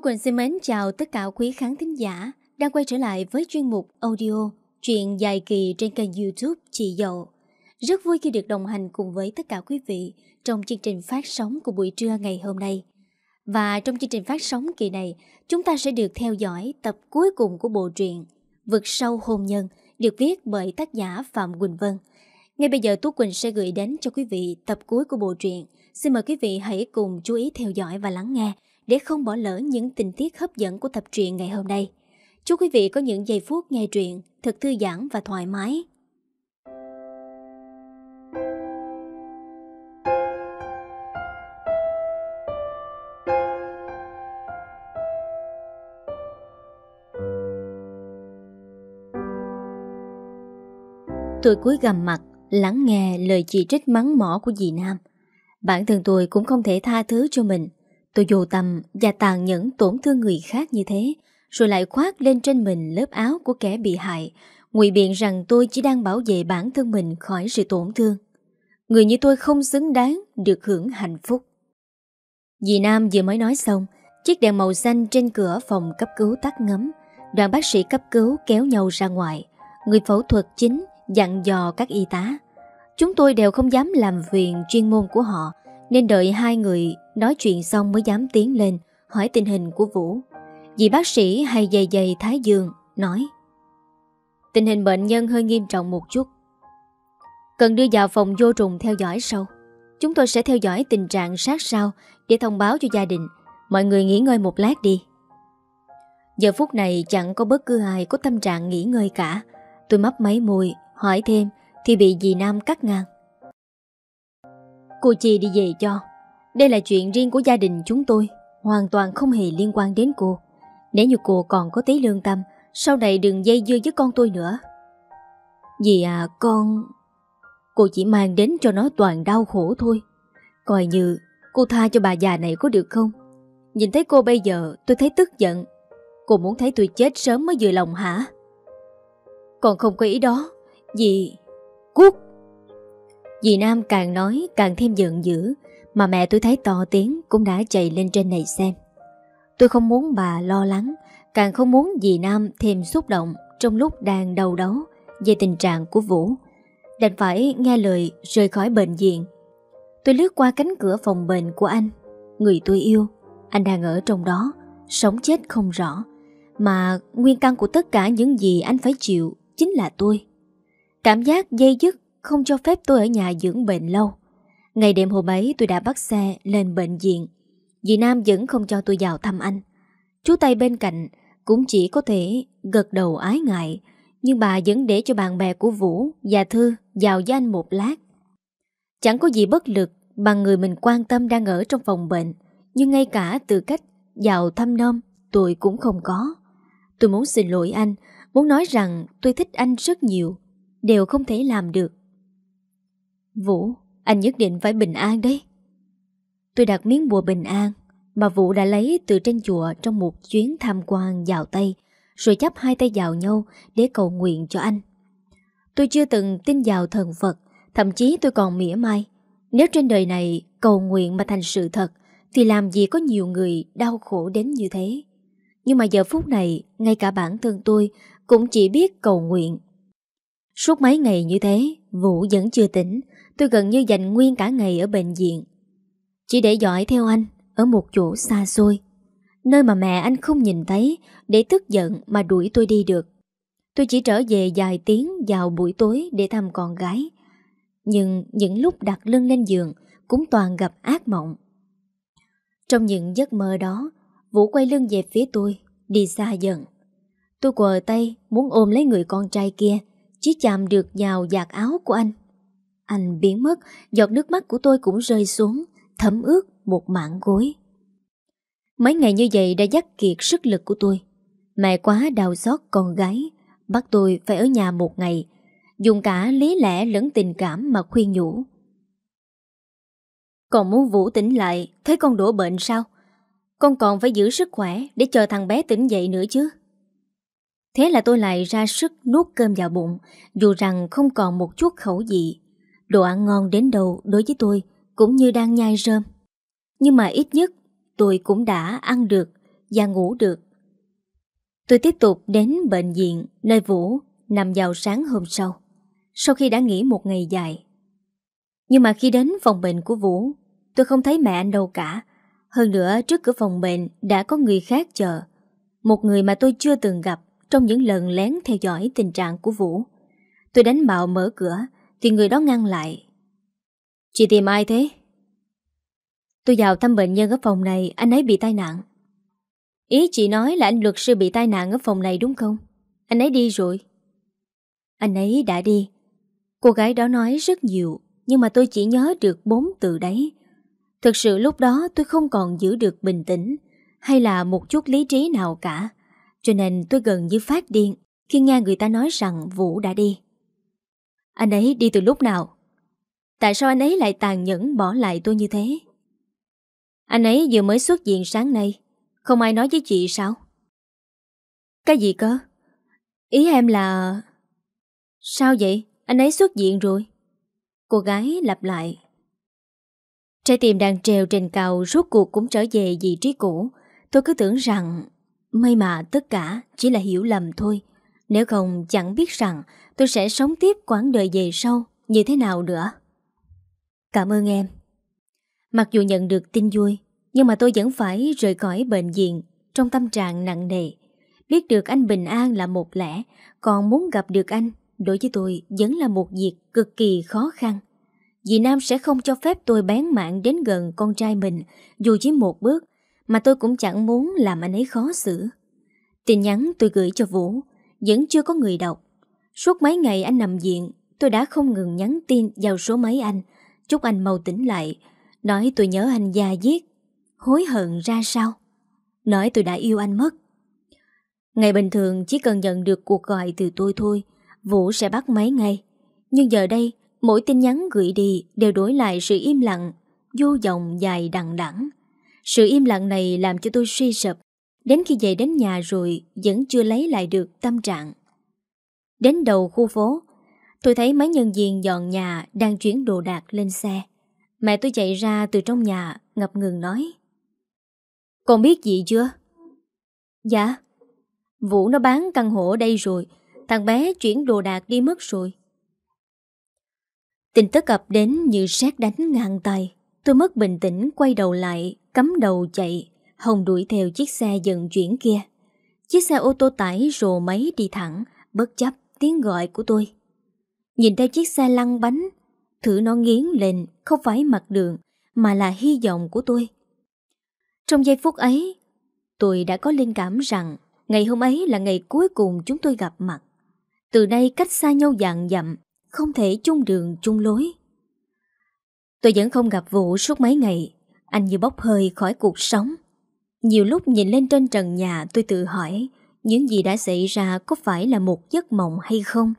Tú Quỳnh xin mến chào tất cả quý khán thính giả đang quay trở lại với chuyên mục audio Chuyện dài kỳ trên kênh youtube Chị Dậu. Rất vui khi được đồng hành cùng với tất cả quý vị trong chương trình phát sóng của buổi trưa ngày hôm nay. Và trong chương trình phát sóng kỳ này, chúng ta sẽ được theo dõi tập cuối cùng của bộ truyện Vực sâu hôn nhân được viết bởi tác giả Phạm Quỳnh Vân. Ngay bây giờ Tú Quỳnh sẽ gửi đến cho quý vị tập cuối của bộ truyện. Xin mời quý vị hãy cùng chú ý theo dõi và lắng nghe để không bỏ lỡ những tình tiết hấp dẫn của tập truyện ngày hôm nay. Chúc quý vị có những giây phút nghe truyện thật thư giãn và thoải mái. Tôi cúi gầm mặt, lắng nghe lời chỉ trích mắng mỏ của dì Nam. Bản thân tôi cũng không thể tha thứ cho mình Tôi vô tâm và tàn nhẫn tổn thương người khác như thế Rồi lại khoác lên trên mình lớp áo của kẻ bị hại ngụy biện rằng tôi chỉ đang bảo vệ bản thân mình khỏi sự tổn thương Người như tôi không xứng đáng được hưởng hạnh phúc Dì Nam vừa mới nói xong Chiếc đèn màu xanh trên cửa phòng cấp cứu tắt ngấm Đoàn bác sĩ cấp cứu kéo nhau ra ngoài Người phẫu thuật chính dặn dò các y tá Chúng tôi đều không dám làm phiền chuyên môn của họ Nên đợi hai người Nói chuyện xong mới dám tiến lên Hỏi tình hình của Vũ Dì bác sĩ hay dày dày Thái Dương Nói Tình hình bệnh nhân hơi nghiêm trọng một chút Cần đưa vào phòng vô trùng theo dõi sau Chúng tôi sẽ theo dõi tình trạng sát sao Để thông báo cho gia đình Mọi người nghỉ ngơi một lát đi Giờ phút này chẳng có bất cứ ai Có tâm trạng nghỉ ngơi cả Tôi mấp máy môi Hỏi thêm Thì bị dì Nam cắt ngang Cô chị đi về cho đây là chuyện riêng của gia đình chúng tôi, hoàn toàn không hề liên quan đến cô. Nếu như cô còn có tí lương tâm, sau này đừng dây dưa với con tôi nữa. Vì à, con... Cô chỉ mang đến cho nó toàn đau khổ thôi. Coi như cô tha cho bà già này có được không? Nhìn thấy cô bây giờ tôi thấy tức giận. Cô muốn thấy tôi chết sớm mới vừa lòng hả? Còn không có ý đó. Dì... Cút! Dì Nam càng nói càng thêm giận dữ. Mà mẹ tôi thấy to tiếng cũng đã chạy lên trên này xem Tôi không muốn bà lo lắng Càng không muốn dì Nam thêm xúc động Trong lúc đang đầu đấu Về tình trạng của Vũ Đành phải nghe lời rời khỏi bệnh viện Tôi lướt qua cánh cửa phòng bệnh của anh Người tôi yêu Anh đang ở trong đó Sống chết không rõ Mà nguyên căn của tất cả những gì anh phải chịu Chính là tôi Cảm giác dây dứt không cho phép tôi ở nhà dưỡng bệnh lâu Ngày đêm hôm ấy tôi đã bắt xe lên bệnh viện Dì Nam vẫn không cho tôi vào thăm anh Chú Tây bên cạnh Cũng chỉ có thể gật đầu ái ngại Nhưng bà vẫn để cho bạn bè của Vũ Và Thư vào với anh một lát Chẳng có gì bất lực Bằng người mình quan tâm đang ở trong phòng bệnh Nhưng ngay cả từ cách vào thăm nom Tôi cũng không có Tôi muốn xin lỗi anh Muốn nói rằng tôi thích anh rất nhiều Đều không thể làm được Vũ anh nhất định phải bình an đấy Tôi đặt miếng bùa bình an Mà Vũ đã lấy từ trên chùa Trong một chuyến tham quan vào Tây Rồi chắp hai tay vào nhau Để cầu nguyện cho anh Tôi chưa từng tin vào thần Phật Thậm chí tôi còn mỉa mai Nếu trên đời này cầu nguyện mà thành sự thật Thì làm gì có nhiều người đau khổ đến như thế Nhưng mà giờ phút này Ngay cả bản thân tôi Cũng chỉ biết cầu nguyện Suốt mấy ngày như thế Vũ vẫn chưa tỉnh Tôi gần như dành nguyên cả ngày ở bệnh viện Chỉ để dõi theo anh Ở một chỗ xa xôi Nơi mà mẹ anh không nhìn thấy Để tức giận mà đuổi tôi đi được Tôi chỉ trở về vài tiếng vào buổi tối để thăm con gái Nhưng những lúc đặt lưng lên giường Cũng toàn gặp ác mộng Trong những giấc mơ đó Vũ quay lưng về phía tôi Đi xa dần Tôi quờ tay muốn ôm lấy người con trai kia Chỉ chạm được vào giạc áo của anh anh biến mất, giọt nước mắt của tôi cũng rơi xuống, thấm ướt một mảng gối. Mấy ngày như vậy đã dắt kiệt sức lực của tôi. Mẹ quá đau xót con gái, bắt tôi phải ở nhà một ngày, dùng cả lý lẽ lẫn tình cảm mà khuyên nhủ. Còn muốn Vũ tỉnh lại, thấy con đổ bệnh sao? Con còn phải giữ sức khỏe để chờ thằng bé tỉnh dậy nữa chứ. Thế là tôi lại ra sức nuốt cơm vào bụng, dù rằng không còn một chút khẩu vị. Đồ ăn ngon đến đầu đối với tôi cũng như đang nhai rơm. Nhưng mà ít nhất tôi cũng đã ăn được và ngủ được. Tôi tiếp tục đến bệnh viện nơi Vũ nằm vào sáng hôm sau, sau khi đã nghỉ một ngày dài. Nhưng mà khi đến phòng bệnh của Vũ, tôi không thấy mẹ anh đâu cả. Hơn nữa trước cửa phòng bệnh đã có người khác chờ. Một người mà tôi chưa từng gặp trong những lần lén theo dõi tình trạng của Vũ. Tôi đánh bạo mở cửa, thì người đó ngăn lại Chị tìm ai thế? Tôi vào thăm bệnh nhân ở phòng này Anh ấy bị tai nạn Ý chị nói là anh luật sư bị tai nạn ở phòng này đúng không? Anh ấy đi rồi Anh ấy đã đi Cô gái đó nói rất nhiều Nhưng mà tôi chỉ nhớ được bốn từ đấy Thực sự lúc đó tôi không còn giữ được bình tĩnh Hay là một chút lý trí nào cả Cho nên tôi gần như phát điên Khi nghe người ta nói rằng Vũ đã đi anh ấy đi từ lúc nào? Tại sao anh ấy lại tàn nhẫn bỏ lại tôi như thế? Anh ấy vừa mới xuất hiện sáng nay Không ai nói với chị sao? Cái gì cơ? Ý em là... Sao vậy? Anh ấy xuất hiện rồi Cô gái lặp lại Trái tim đang trèo trên cao Rốt cuộc cũng trở về vị trí cũ Tôi cứ tưởng rằng May mà tất cả chỉ là hiểu lầm thôi Nếu không chẳng biết rằng tôi sẽ sống tiếp quãng đời về sau như thế nào nữa. Cảm ơn em. Mặc dù nhận được tin vui, nhưng mà tôi vẫn phải rời khỏi bệnh viện trong tâm trạng nặng nề. Biết được anh bình an là một lẽ, còn muốn gặp được anh đối với tôi vẫn là một việc cực kỳ khó khăn. vì Nam sẽ không cho phép tôi bán mạng đến gần con trai mình dù chỉ một bước mà tôi cũng chẳng muốn làm anh ấy khó xử. Tin nhắn tôi gửi cho Vũ vẫn chưa có người đọc. Suốt mấy ngày anh nằm viện, tôi đã không ngừng nhắn tin vào số máy anh, chúc anh mau tỉnh lại, nói tôi nhớ anh già giết, hối hận ra sao, nói tôi đã yêu anh mất. Ngày bình thường chỉ cần nhận được cuộc gọi từ tôi thôi, Vũ sẽ bắt máy ngay. Nhưng giờ đây, mỗi tin nhắn gửi đi đều đổi lại sự im lặng, vô vọng dài đằng đẵng. Sự im lặng này làm cho tôi suy sụp, đến khi về đến nhà rồi vẫn chưa lấy lại được tâm trạng. Đến đầu khu phố Tôi thấy mấy nhân viên dọn nhà Đang chuyển đồ đạc lên xe Mẹ tôi chạy ra từ trong nhà Ngập ngừng nói Con biết gì chưa Dạ Vũ nó bán căn hộ đây rồi Thằng bé chuyển đồ đạc đi mất rồi Tình tức ập đến như sét đánh ngang tay Tôi mất bình tĩnh quay đầu lại Cắm đầu chạy Hồng đuổi theo chiếc xe dần chuyển kia Chiếc xe ô tô tải rồ máy đi thẳng Bất chấp tiếng gọi của tôi. Nhìn theo chiếc xe lăn bánh, thử nó nghiến lên không phải mặt đường mà là hy vọng của tôi. Trong giây phút ấy, tôi đã có linh cảm rằng ngày hôm ấy là ngày cuối cùng chúng tôi gặp mặt. Từ nay cách xa nhau dạng dặm, không thể chung đường chung lối. Tôi vẫn không gặp Vũ suốt mấy ngày, anh như bốc hơi khỏi cuộc sống. Nhiều lúc nhìn lên trên trần nhà tôi tự hỏi những gì đã xảy ra có phải là một giấc mộng hay không.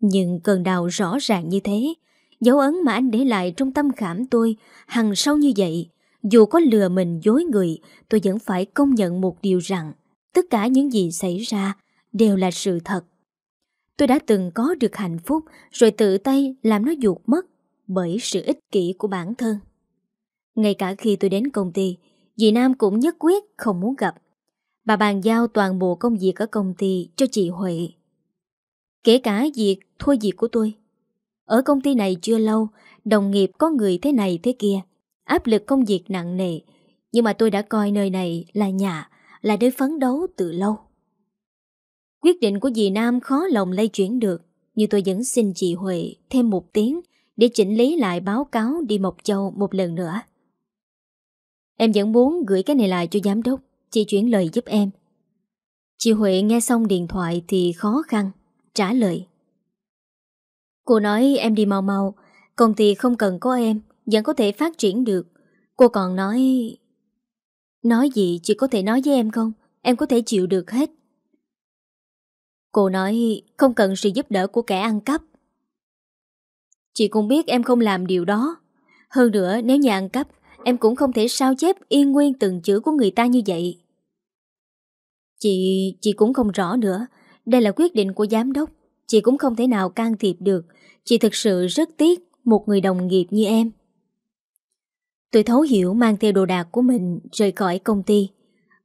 Nhưng cơn đau rõ ràng như thế, dấu ấn mà anh để lại trong tâm khảm tôi hằng sâu như vậy, dù có lừa mình dối người, tôi vẫn phải công nhận một điều rằng tất cả những gì xảy ra đều là sự thật. Tôi đã từng có được hạnh phúc rồi tự tay làm nó ruột mất bởi sự ích kỷ của bản thân. Ngay cả khi tôi đến công ty, dì Nam cũng nhất quyết không muốn gặp. Bà bàn giao toàn bộ công việc ở công ty cho chị Huệ. Kể cả việc thua việc của tôi. Ở công ty này chưa lâu, đồng nghiệp có người thế này thế kia. Áp lực công việc nặng nề, nhưng mà tôi đã coi nơi này là nhà, là nơi phấn đấu từ lâu. Quyết định của dì Nam khó lòng lây chuyển được, nhưng tôi vẫn xin chị Huệ thêm một tiếng để chỉnh lý lại báo cáo đi Mộc Châu một lần nữa. Em vẫn muốn gửi cái này lại cho giám đốc. Chị chuyển lời giúp em Chị Huệ nghe xong điện thoại thì khó khăn Trả lời Cô nói em đi mau mau Công ty không cần có em Vẫn có thể phát triển được Cô còn nói Nói gì chị có thể nói với em không Em có thể chịu được hết Cô nói không cần sự giúp đỡ của kẻ ăn cắp Chị cũng biết em không làm điều đó Hơn nữa nếu nhà ăn cắp em cũng không thể sao chép yên nguyên từng chữ của người ta như vậy. Chị, chị cũng không rõ nữa. Đây là quyết định của giám đốc. Chị cũng không thể nào can thiệp được. Chị thực sự rất tiếc một người đồng nghiệp như em. Tôi thấu hiểu mang theo đồ đạc của mình rời khỏi công ty.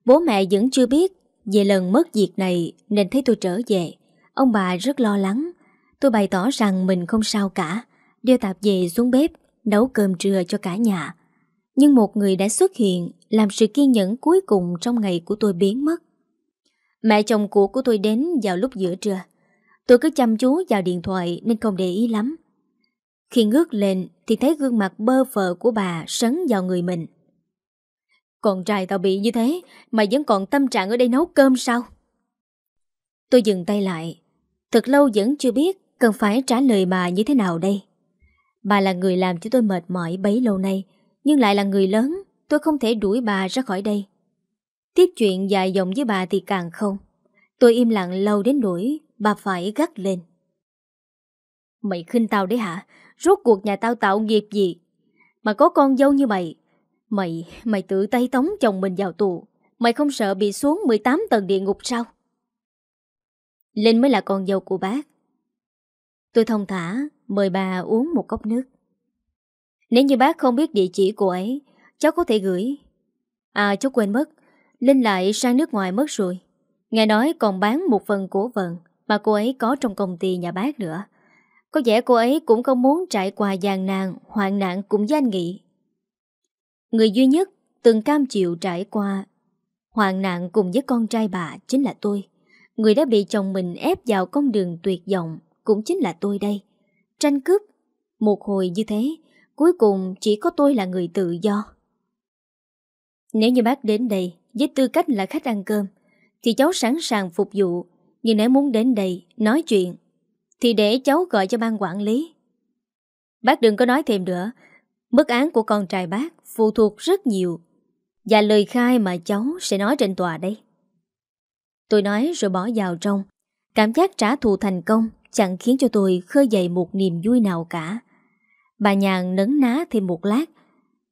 Bố mẹ vẫn chưa biết về lần mất việc này nên thấy tôi trở về. Ông bà rất lo lắng. Tôi bày tỏ rằng mình không sao cả. Đưa tạp về xuống bếp, nấu cơm trưa cho cả nhà. Nhưng một người đã xuất hiện Làm sự kiên nhẫn cuối cùng trong ngày của tôi biến mất Mẹ chồng cũ của tôi đến vào lúc giữa trưa Tôi cứ chăm chú vào điện thoại Nên không để ý lắm Khi ngước lên Thì thấy gương mặt bơ phờ của bà Sấn vào người mình Con trai tao bị như thế Mà vẫn còn tâm trạng ở đây nấu cơm sao Tôi dừng tay lại Thật lâu vẫn chưa biết Cần phải trả lời bà như thế nào đây Bà là người làm cho tôi mệt mỏi bấy lâu nay nhưng lại là người lớn Tôi không thể đuổi bà ra khỏi đây Tiếp chuyện dài dòng với bà thì càng không Tôi im lặng lâu đến nỗi Bà phải gắt lên Mày khinh tao đấy hả Rốt cuộc nhà tao tạo nghiệp gì Mà có con dâu như mày Mày, mày tự tay tống chồng mình vào tù Mày không sợ bị xuống 18 tầng địa ngục sao Linh mới là con dâu của bác Tôi thông thả Mời bà uống một cốc nước nếu như bác không biết địa chỉ của ấy Cháu có thể gửi À cháu quên mất Linh lại sang nước ngoài mất rồi Nghe nói còn bán một phần cổ phần Mà cô ấy có trong công ty nhà bác nữa Có vẻ cô ấy cũng không muốn trải qua gian nan Hoạn nạn cùng với anh Nghị Người duy nhất từng cam chịu trải qua Hoạn nạn cùng với con trai bà chính là tôi Người đã bị chồng mình ép vào con đường tuyệt vọng Cũng chính là tôi đây Tranh cướp Một hồi như thế Cuối cùng chỉ có tôi là người tự do Nếu như bác đến đây Với tư cách là khách ăn cơm Thì cháu sẵn sàng phục vụ Nhưng nếu muốn đến đây nói chuyện Thì để cháu gọi cho ban quản lý Bác đừng có nói thêm nữa Mức án của con trai bác Phụ thuộc rất nhiều Và lời khai mà cháu sẽ nói trên tòa đây Tôi nói rồi bỏ vào trong Cảm giác trả thù thành công Chẳng khiến cho tôi khơi dậy một niềm vui nào cả Bà nhàn nấn ná thêm một lát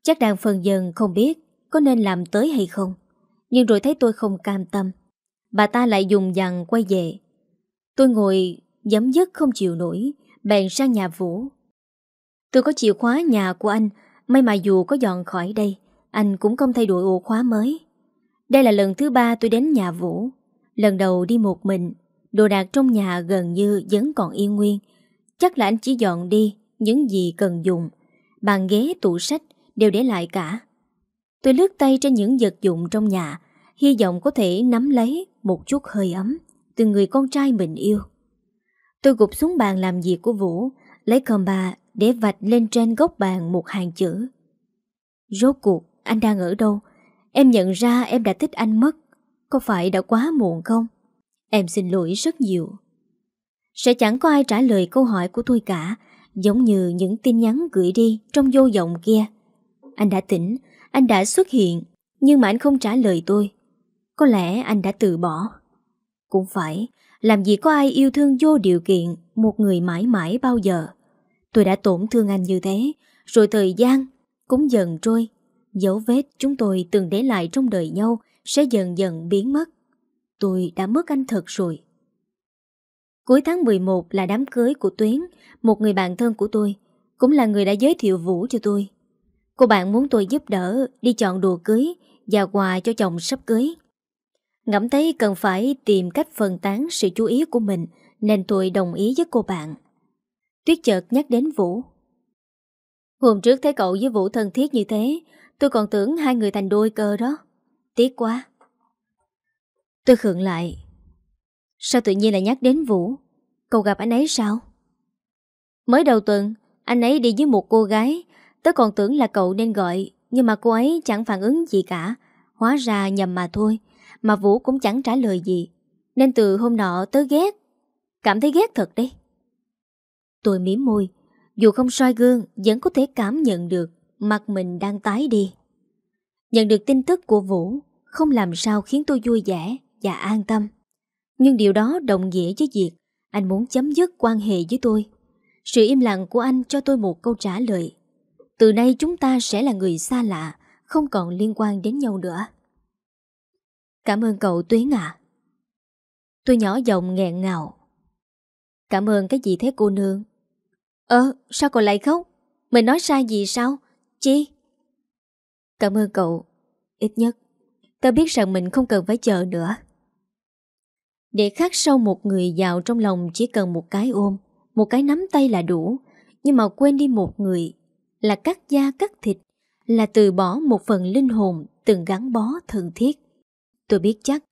Chắc đang phần dần không biết Có nên làm tới hay không Nhưng rồi thấy tôi không cam tâm Bà ta lại dùng dằn quay về Tôi ngồi dấm dứt không chịu nổi Bèn sang nhà Vũ Tôi có chìa khóa nhà của anh May mà dù có dọn khỏi đây Anh cũng không thay đổi ổ khóa mới Đây là lần thứ ba tôi đến nhà Vũ Lần đầu đi một mình Đồ đạc trong nhà gần như vẫn còn yên nguyên Chắc là anh chỉ dọn đi những gì cần dùng, bàn ghế tủ sách đều để lại cả. Tôi lướt tay trên những vật dụng trong nhà, hy vọng có thể nắm lấy một chút hơi ấm từ người con trai mình yêu. Tôi gục xuống bàn làm việc của Vũ, lấy cầm bà để vạch lên trên góc bàn một hàng chữ. Rốt cuộc, anh đang ở đâu? Em nhận ra em đã thích anh mất. Có phải đã quá muộn không? Em xin lỗi rất nhiều. Sẽ chẳng có ai trả lời câu hỏi của tôi cả giống như những tin nhắn gửi đi trong vô vọng kia. Anh đã tỉnh, anh đã xuất hiện, nhưng mà anh không trả lời tôi. Có lẽ anh đã từ bỏ. Cũng phải, làm gì có ai yêu thương vô điều kiện một người mãi mãi bao giờ. Tôi đã tổn thương anh như thế, rồi thời gian cũng dần trôi. Dấu vết chúng tôi từng để lại trong đời nhau sẽ dần dần biến mất. Tôi đã mất anh thật rồi. Cuối tháng 11 là đám cưới của Tuyến, một người bạn thân của tôi, cũng là người đã giới thiệu Vũ cho tôi. Cô bạn muốn tôi giúp đỡ đi chọn đồ cưới và quà cho chồng sắp cưới. Ngẫm thấy cần phải tìm cách phân tán sự chú ý của mình nên tôi đồng ý với cô bạn. Tuyết chợt nhắc đến Vũ. Hôm trước thấy cậu với Vũ thân thiết như thế, tôi còn tưởng hai người thành đôi cơ đó. Tiếc quá. Tôi khượng lại, Sao tự nhiên lại nhắc đến Vũ? Cậu gặp anh ấy sao? Mới đầu tuần, anh ấy đi với một cô gái. Tớ còn tưởng là cậu nên gọi, nhưng mà cô ấy chẳng phản ứng gì cả. Hóa ra nhầm mà thôi, mà Vũ cũng chẳng trả lời gì. Nên từ hôm nọ tớ ghét, cảm thấy ghét thật đấy. Tôi mỉm môi, dù không soi gương vẫn có thể cảm nhận được mặt mình đang tái đi. Nhận được tin tức của Vũ không làm sao khiến tôi vui vẻ và an tâm. Nhưng điều đó đồng nghĩa với việc anh muốn chấm dứt quan hệ với tôi. Sự im lặng của anh cho tôi một câu trả lời. Từ nay chúng ta sẽ là người xa lạ, không còn liên quan đến nhau nữa. Cảm ơn cậu Tuyến ạ. À. Tôi nhỏ giọng nghẹn ngào. Cảm ơn cái gì thế cô nương? ơ, sao cậu lại khóc? Mình nói sai gì sao? Chi? Cảm ơn cậu. Ít nhất, tao biết rằng mình không cần phải chờ nữa. Để khát sâu một người giàu trong lòng chỉ cần một cái ôm, một cái nắm tay là đủ, nhưng mà quên đi một người là cắt da cắt thịt, là từ bỏ một phần linh hồn từng gắn bó thân thiết. Tôi biết chắc,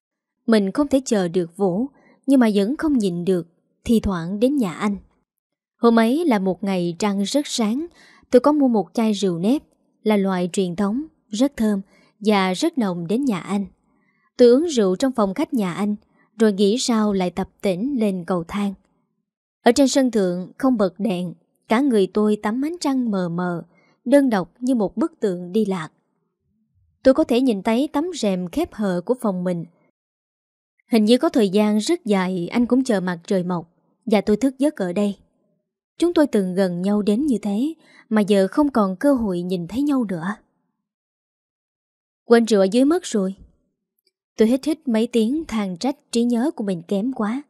mình không thể chờ được Vũ, nhưng mà vẫn không nhịn được, thì thoảng đến nhà anh. Hôm ấy là một ngày trăng rất sáng, tôi có mua một chai rượu nếp, là loại truyền thống, rất thơm và rất nồng đến nhà anh. Tôi uống rượu trong phòng khách nhà anh, rồi nghĩ sao lại tập tỉnh lên cầu thang Ở trên sân thượng không bật đèn Cả người tôi tắm ánh trăng mờ mờ Đơn độc như một bức tượng đi lạc Tôi có thể nhìn thấy tấm rèm khép hờ của phòng mình Hình như có thời gian rất dài Anh cũng chờ mặt trời mọc Và tôi thức giấc ở đây Chúng tôi từng gần nhau đến như thế Mà giờ không còn cơ hội nhìn thấy nhau nữa Quên rượu dưới mất rồi Tôi hít hít mấy tiếng than trách trí nhớ của mình kém quá.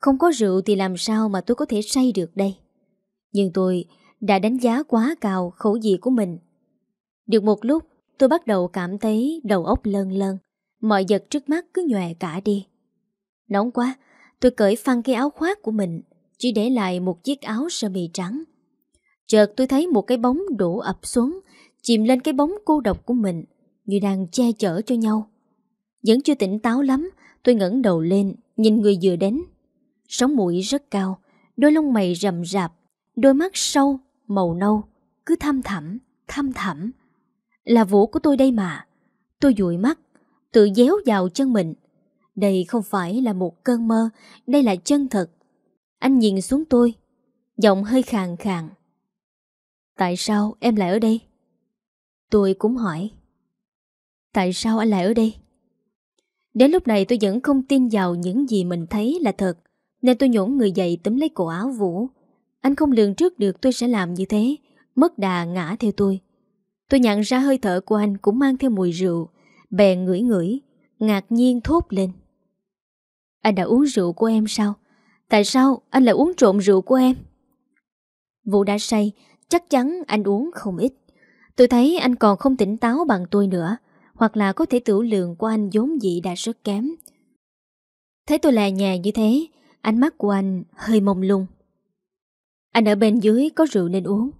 Không có rượu thì làm sao mà tôi có thể say được đây. Nhưng tôi đã đánh giá quá cao khẩu vị của mình. Được một lúc, tôi bắt đầu cảm thấy đầu óc lơn lơn. Mọi vật trước mắt cứ nhòe cả đi. Nóng quá, tôi cởi phăng cái áo khoác của mình, chỉ để lại một chiếc áo sơ mi trắng. Chợt tôi thấy một cái bóng đổ ập xuống, chìm lên cái bóng cô độc của mình, như đang che chở cho nhau. Vẫn chưa tỉnh táo lắm Tôi ngẩng đầu lên Nhìn người vừa đến Sống mũi rất cao Đôi lông mày rậm rạp Đôi mắt sâu Màu nâu Cứ thăm thẳm Thăm thẳm Là vũ của tôi đây mà Tôi dụi mắt Tự déo vào chân mình Đây không phải là một cơn mơ Đây là chân thật Anh nhìn xuống tôi Giọng hơi khàn khàn Tại sao em lại ở đây? Tôi cũng hỏi Tại sao anh lại ở đây? Đến lúc này tôi vẫn không tin vào những gì mình thấy là thật Nên tôi nhổn người dậy túm lấy cổ áo Vũ Anh không lường trước được tôi sẽ làm như thế Mất đà ngã theo tôi Tôi nhận ra hơi thở của anh cũng mang theo mùi rượu Bèn ngửi ngửi Ngạc nhiên thốt lên Anh đã uống rượu của em sao? Tại sao anh lại uống trộm rượu của em? Vũ đã say Chắc chắn anh uống không ít Tôi thấy anh còn không tỉnh táo bằng tôi nữa hoặc là có thể tửu lượng của anh vốn dị đã rất kém. Thấy tôi là nhà như thế, ánh mắt của anh hơi mông lung. Anh ở bên dưới có rượu nên uống.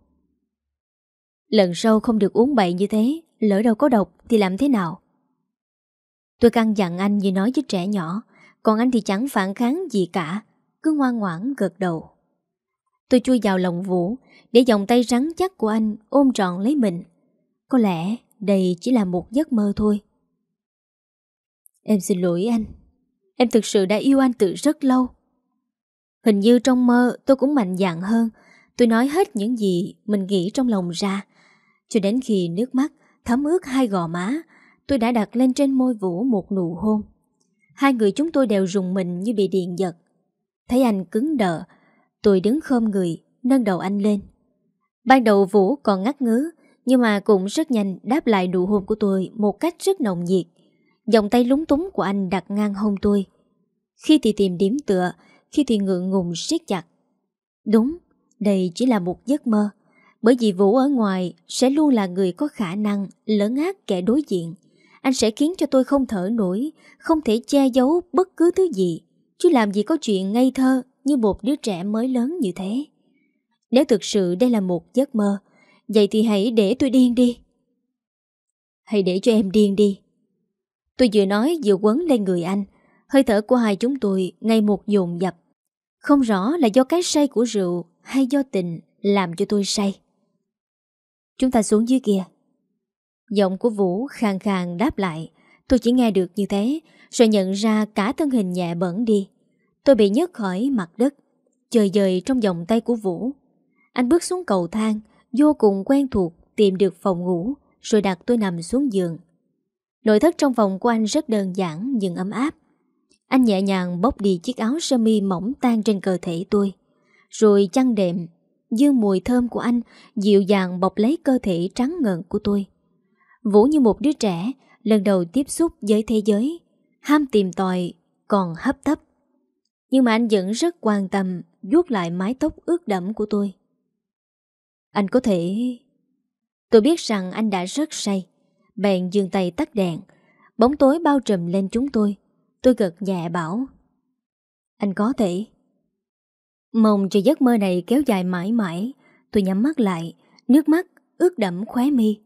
Lần sau không được uống bậy như thế, lỡ đâu có độc thì làm thế nào? Tôi căng dặn anh như nói với trẻ nhỏ, còn anh thì chẳng phản kháng gì cả, cứ ngoan ngoãn gật đầu. Tôi chui vào lòng Vũ, để vòng tay rắn chắc của anh ôm trọn lấy mình. Có lẽ đây chỉ là một giấc mơ thôi. Em xin lỗi anh. Em thực sự đã yêu anh từ rất lâu. Hình như trong mơ tôi cũng mạnh dạn hơn. Tôi nói hết những gì mình nghĩ trong lòng ra. Cho đến khi nước mắt thấm ướt hai gò má, tôi đã đặt lên trên môi Vũ một nụ hôn. Hai người chúng tôi đều rùng mình như bị điện giật. Thấy anh cứng đờ, tôi đứng khom người, nâng đầu anh lên. Ban đầu Vũ còn ngắt ngứ, nhưng mà cũng rất nhanh đáp lại nụ hôn của tôi một cách rất nồng nhiệt. Dòng tay lúng túng của anh đặt ngang hông tôi. Khi thì tìm điểm tựa, khi thì ngượng ngùng siết chặt. Đúng, đây chỉ là một giấc mơ. Bởi vì Vũ ở ngoài sẽ luôn là người có khả năng lớn ác kẻ đối diện. Anh sẽ khiến cho tôi không thở nổi, không thể che giấu bất cứ thứ gì. Chứ làm gì có chuyện ngây thơ như một đứa trẻ mới lớn như thế. Nếu thực sự đây là một giấc mơ, Vậy thì hãy để tôi điên đi Hãy để cho em điên đi Tôi vừa nói vừa quấn lên người anh Hơi thở của hai chúng tôi Ngay một dồn dập Không rõ là do cái say của rượu Hay do tình làm cho tôi say Chúng ta xuống dưới kia Giọng của Vũ khàn khàn đáp lại Tôi chỉ nghe được như thế Rồi nhận ra cả thân hình nhẹ bẩn đi Tôi bị nhấc khỏi mặt đất Trời dời trong vòng tay của Vũ Anh bước xuống cầu thang vô cùng quen thuộc tìm được phòng ngủ rồi đặt tôi nằm xuống giường. Nội thất trong phòng của anh rất đơn giản nhưng ấm áp. Anh nhẹ nhàng bóc đi chiếc áo sơ mi mỏng tan trên cơ thể tôi. Rồi chăn đệm, dương mùi thơm của anh dịu dàng bọc lấy cơ thể trắng ngần của tôi. Vũ như một đứa trẻ, lần đầu tiếp xúc với thế giới, ham tìm tòi, còn hấp tấp. Nhưng mà anh vẫn rất quan tâm vuốt lại mái tóc ướt đẫm của tôi. Anh có thể... Tôi biết rằng anh đã rất say. Bèn dừng tay tắt đèn. Bóng tối bao trùm lên chúng tôi. Tôi gật nhẹ bảo. Anh có thể... Mong cho giấc mơ này kéo dài mãi mãi. Tôi nhắm mắt lại, nước mắt ướt đẫm khóe mi.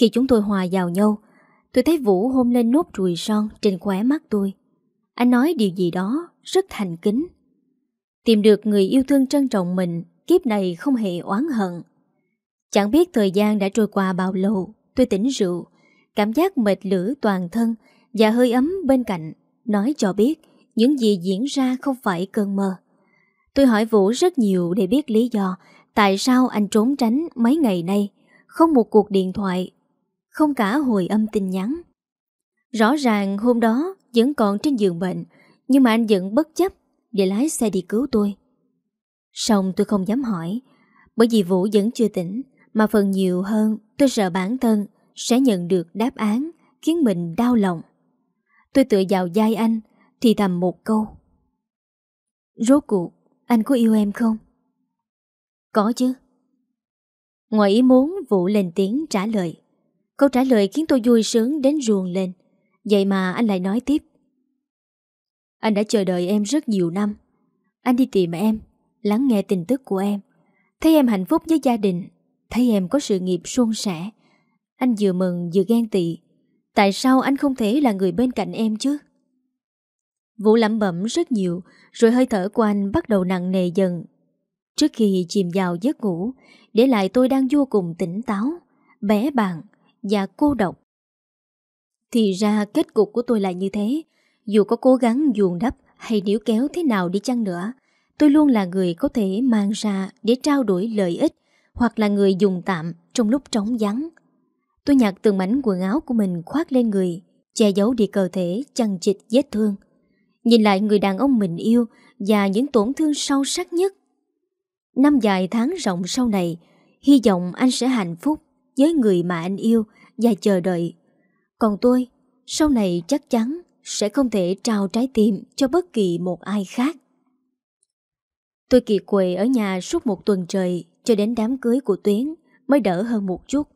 Khi chúng tôi hòa vào nhau, tôi thấy Vũ hôn lên nốt ruồi son trên khóe mắt tôi. Anh nói điều gì đó rất thành kính. Tìm được người yêu thương trân trọng mình kiếp này không hề oán hận. Chẳng biết thời gian đã trôi qua bao lâu, tôi tỉnh rượu, cảm giác mệt lử toàn thân và hơi ấm bên cạnh, nói cho biết những gì diễn ra không phải cơn mơ. Tôi hỏi Vũ rất nhiều để biết lý do tại sao anh trốn tránh mấy ngày nay, không một cuộc điện thoại, không cả hồi âm tin nhắn. Rõ ràng hôm đó vẫn còn trên giường bệnh, nhưng mà anh vẫn bất chấp để lái xe đi cứu tôi. Xong tôi không dám hỏi Bởi vì Vũ vẫn chưa tỉnh Mà phần nhiều hơn tôi sợ bản thân Sẽ nhận được đáp án Khiến mình đau lòng Tôi tựa vào vai anh Thì thầm một câu Rốt cuộc anh có yêu em không? Có chứ Ngoài ý muốn Vũ lên tiếng trả lời Câu trả lời khiến tôi vui sướng đến ruồng lên Vậy mà anh lại nói tiếp Anh đã chờ đợi em rất nhiều năm Anh đi tìm em lắng nghe tin tức của em. Thấy em hạnh phúc với gia đình, thấy em có sự nghiệp suôn sẻ. Anh vừa mừng vừa ghen tị. Tại sao anh không thể là người bên cạnh em chứ? Vũ lẩm bẩm rất nhiều, rồi hơi thở của anh bắt đầu nặng nề dần. Trước khi chìm vào giấc ngủ, để lại tôi đang vô cùng tỉnh táo, bé bàng và cô độc. Thì ra kết cục của tôi là như thế, dù có cố gắng dồn đắp hay níu kéo thế nào đi chăng nữa, tôi luôn là người có thể mang ra để trao đổi lợi ích hoặc là người dùng tạm trong lúc trống vắng. Tôi nhặt từng mảnh quần áo của mình khoác lên người, che giấu đi cơ thể chằng chịt vết thương. Nhìn lại người đàn ông mình yêu và những tổn thương sâu sắc nhất. Năm dài tháng rộng sau này, hy vọng anh sẽ hạnh phúc với người mà anh yêu và chờ đợi. Còn tôi, sau này chắc chắn sẽ không thể trao trái tim cho bất kỳ một ai khác. Tôi kỳ quệ ở nhà suốt một tuần trời cho đến đám cưới của Tuyến mới đỡ hơn một chút.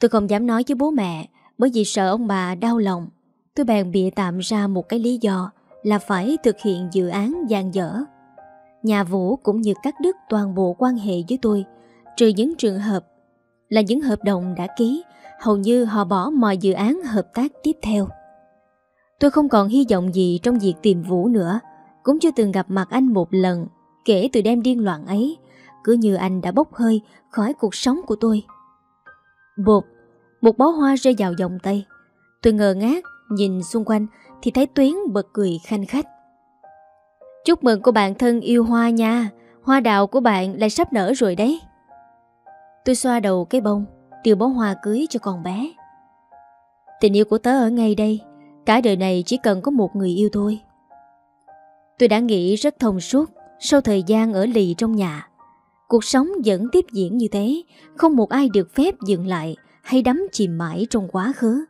Tôi không dám nói với bố mẹ bởi vì sợ ông bà đau lòng. Tôi bèn bịa tạm ra một cái lý do là phải thực hiện dự án gian dở. Nhà Vũ cũng như cắt đứt toàn bộ quan hệ với tôi, trừ những trường hợp là những hợp đồng đã ký, hầu như họ bỏ mọi dự án hợp tác tiếp theo. Tôi không còn hy vọng gì trong việc tìm Vũ nữa, cũng chưa từng gặp mặt anh một lần Kể từ đêm điên loạn ấy, cứ như anh đã bốc hơi khỏi cuộc sống của tôi. Bột, một bó hoa rơi vào dòng tay. Tôi ngờ ngác, nhìn xung quanh thì thấy Tuyến bật cười khanh khách. Chúc mừng cô bạn thân yêu hoa nha, hoa đào của bạn lại sắp nở rồi đấy. Tôi xoa đầu cái bông, tiêu bó hoa cưới cho con bé. Tình yêu của tớ ở ngay đây, cả đời này chỉ cần có một người yêu thôi. Tôi đã nghĩ rất thông suốt sau thời gian ở lì trong nhà, cuộc sống vẫn tiếp diễn như thế, không một ai được phép dừng lại hay đắm chìm mãi trong quá khứ.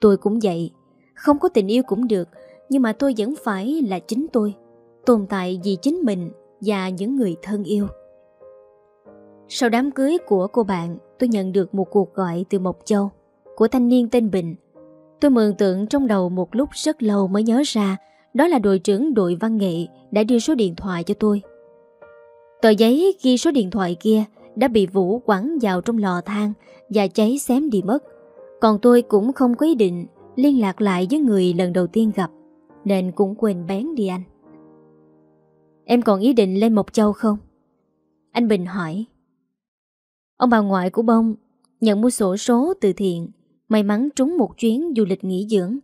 Tôi cũng vậy, không có tình yêu cũng được, nhưng mà tôi vẫn phải là chính tôi, tồn tại vì chính mình và những người thân yêu. Sau đám cưới của cô bạn, tôi nhận được một cuộc gọi từ Mộc Châu, của thanh niên tên Bình. Tôi mường tượng trong đầu một lúc rất lâu mới nhớ ra đó là đội trưởng đội văn nghệ đã đưa số điện thoại cho tôi. Tờ giấy ghi số điện thoại kia đã bị Vũ quẳng vào trong lò than và cháy xém đi mất. Còn tôi cũng không có ý định liên lạc lại với người lần đầu tiên gặp, nên cũng quên bén đi anh. Em còn ý định lên Mộc Châu không? Anh Bình hỏi. Ông bà ngoại của Bông nhận mua sổ số từ thiện, may mắn trúng một chuyến du lịch nghỉ dưỡng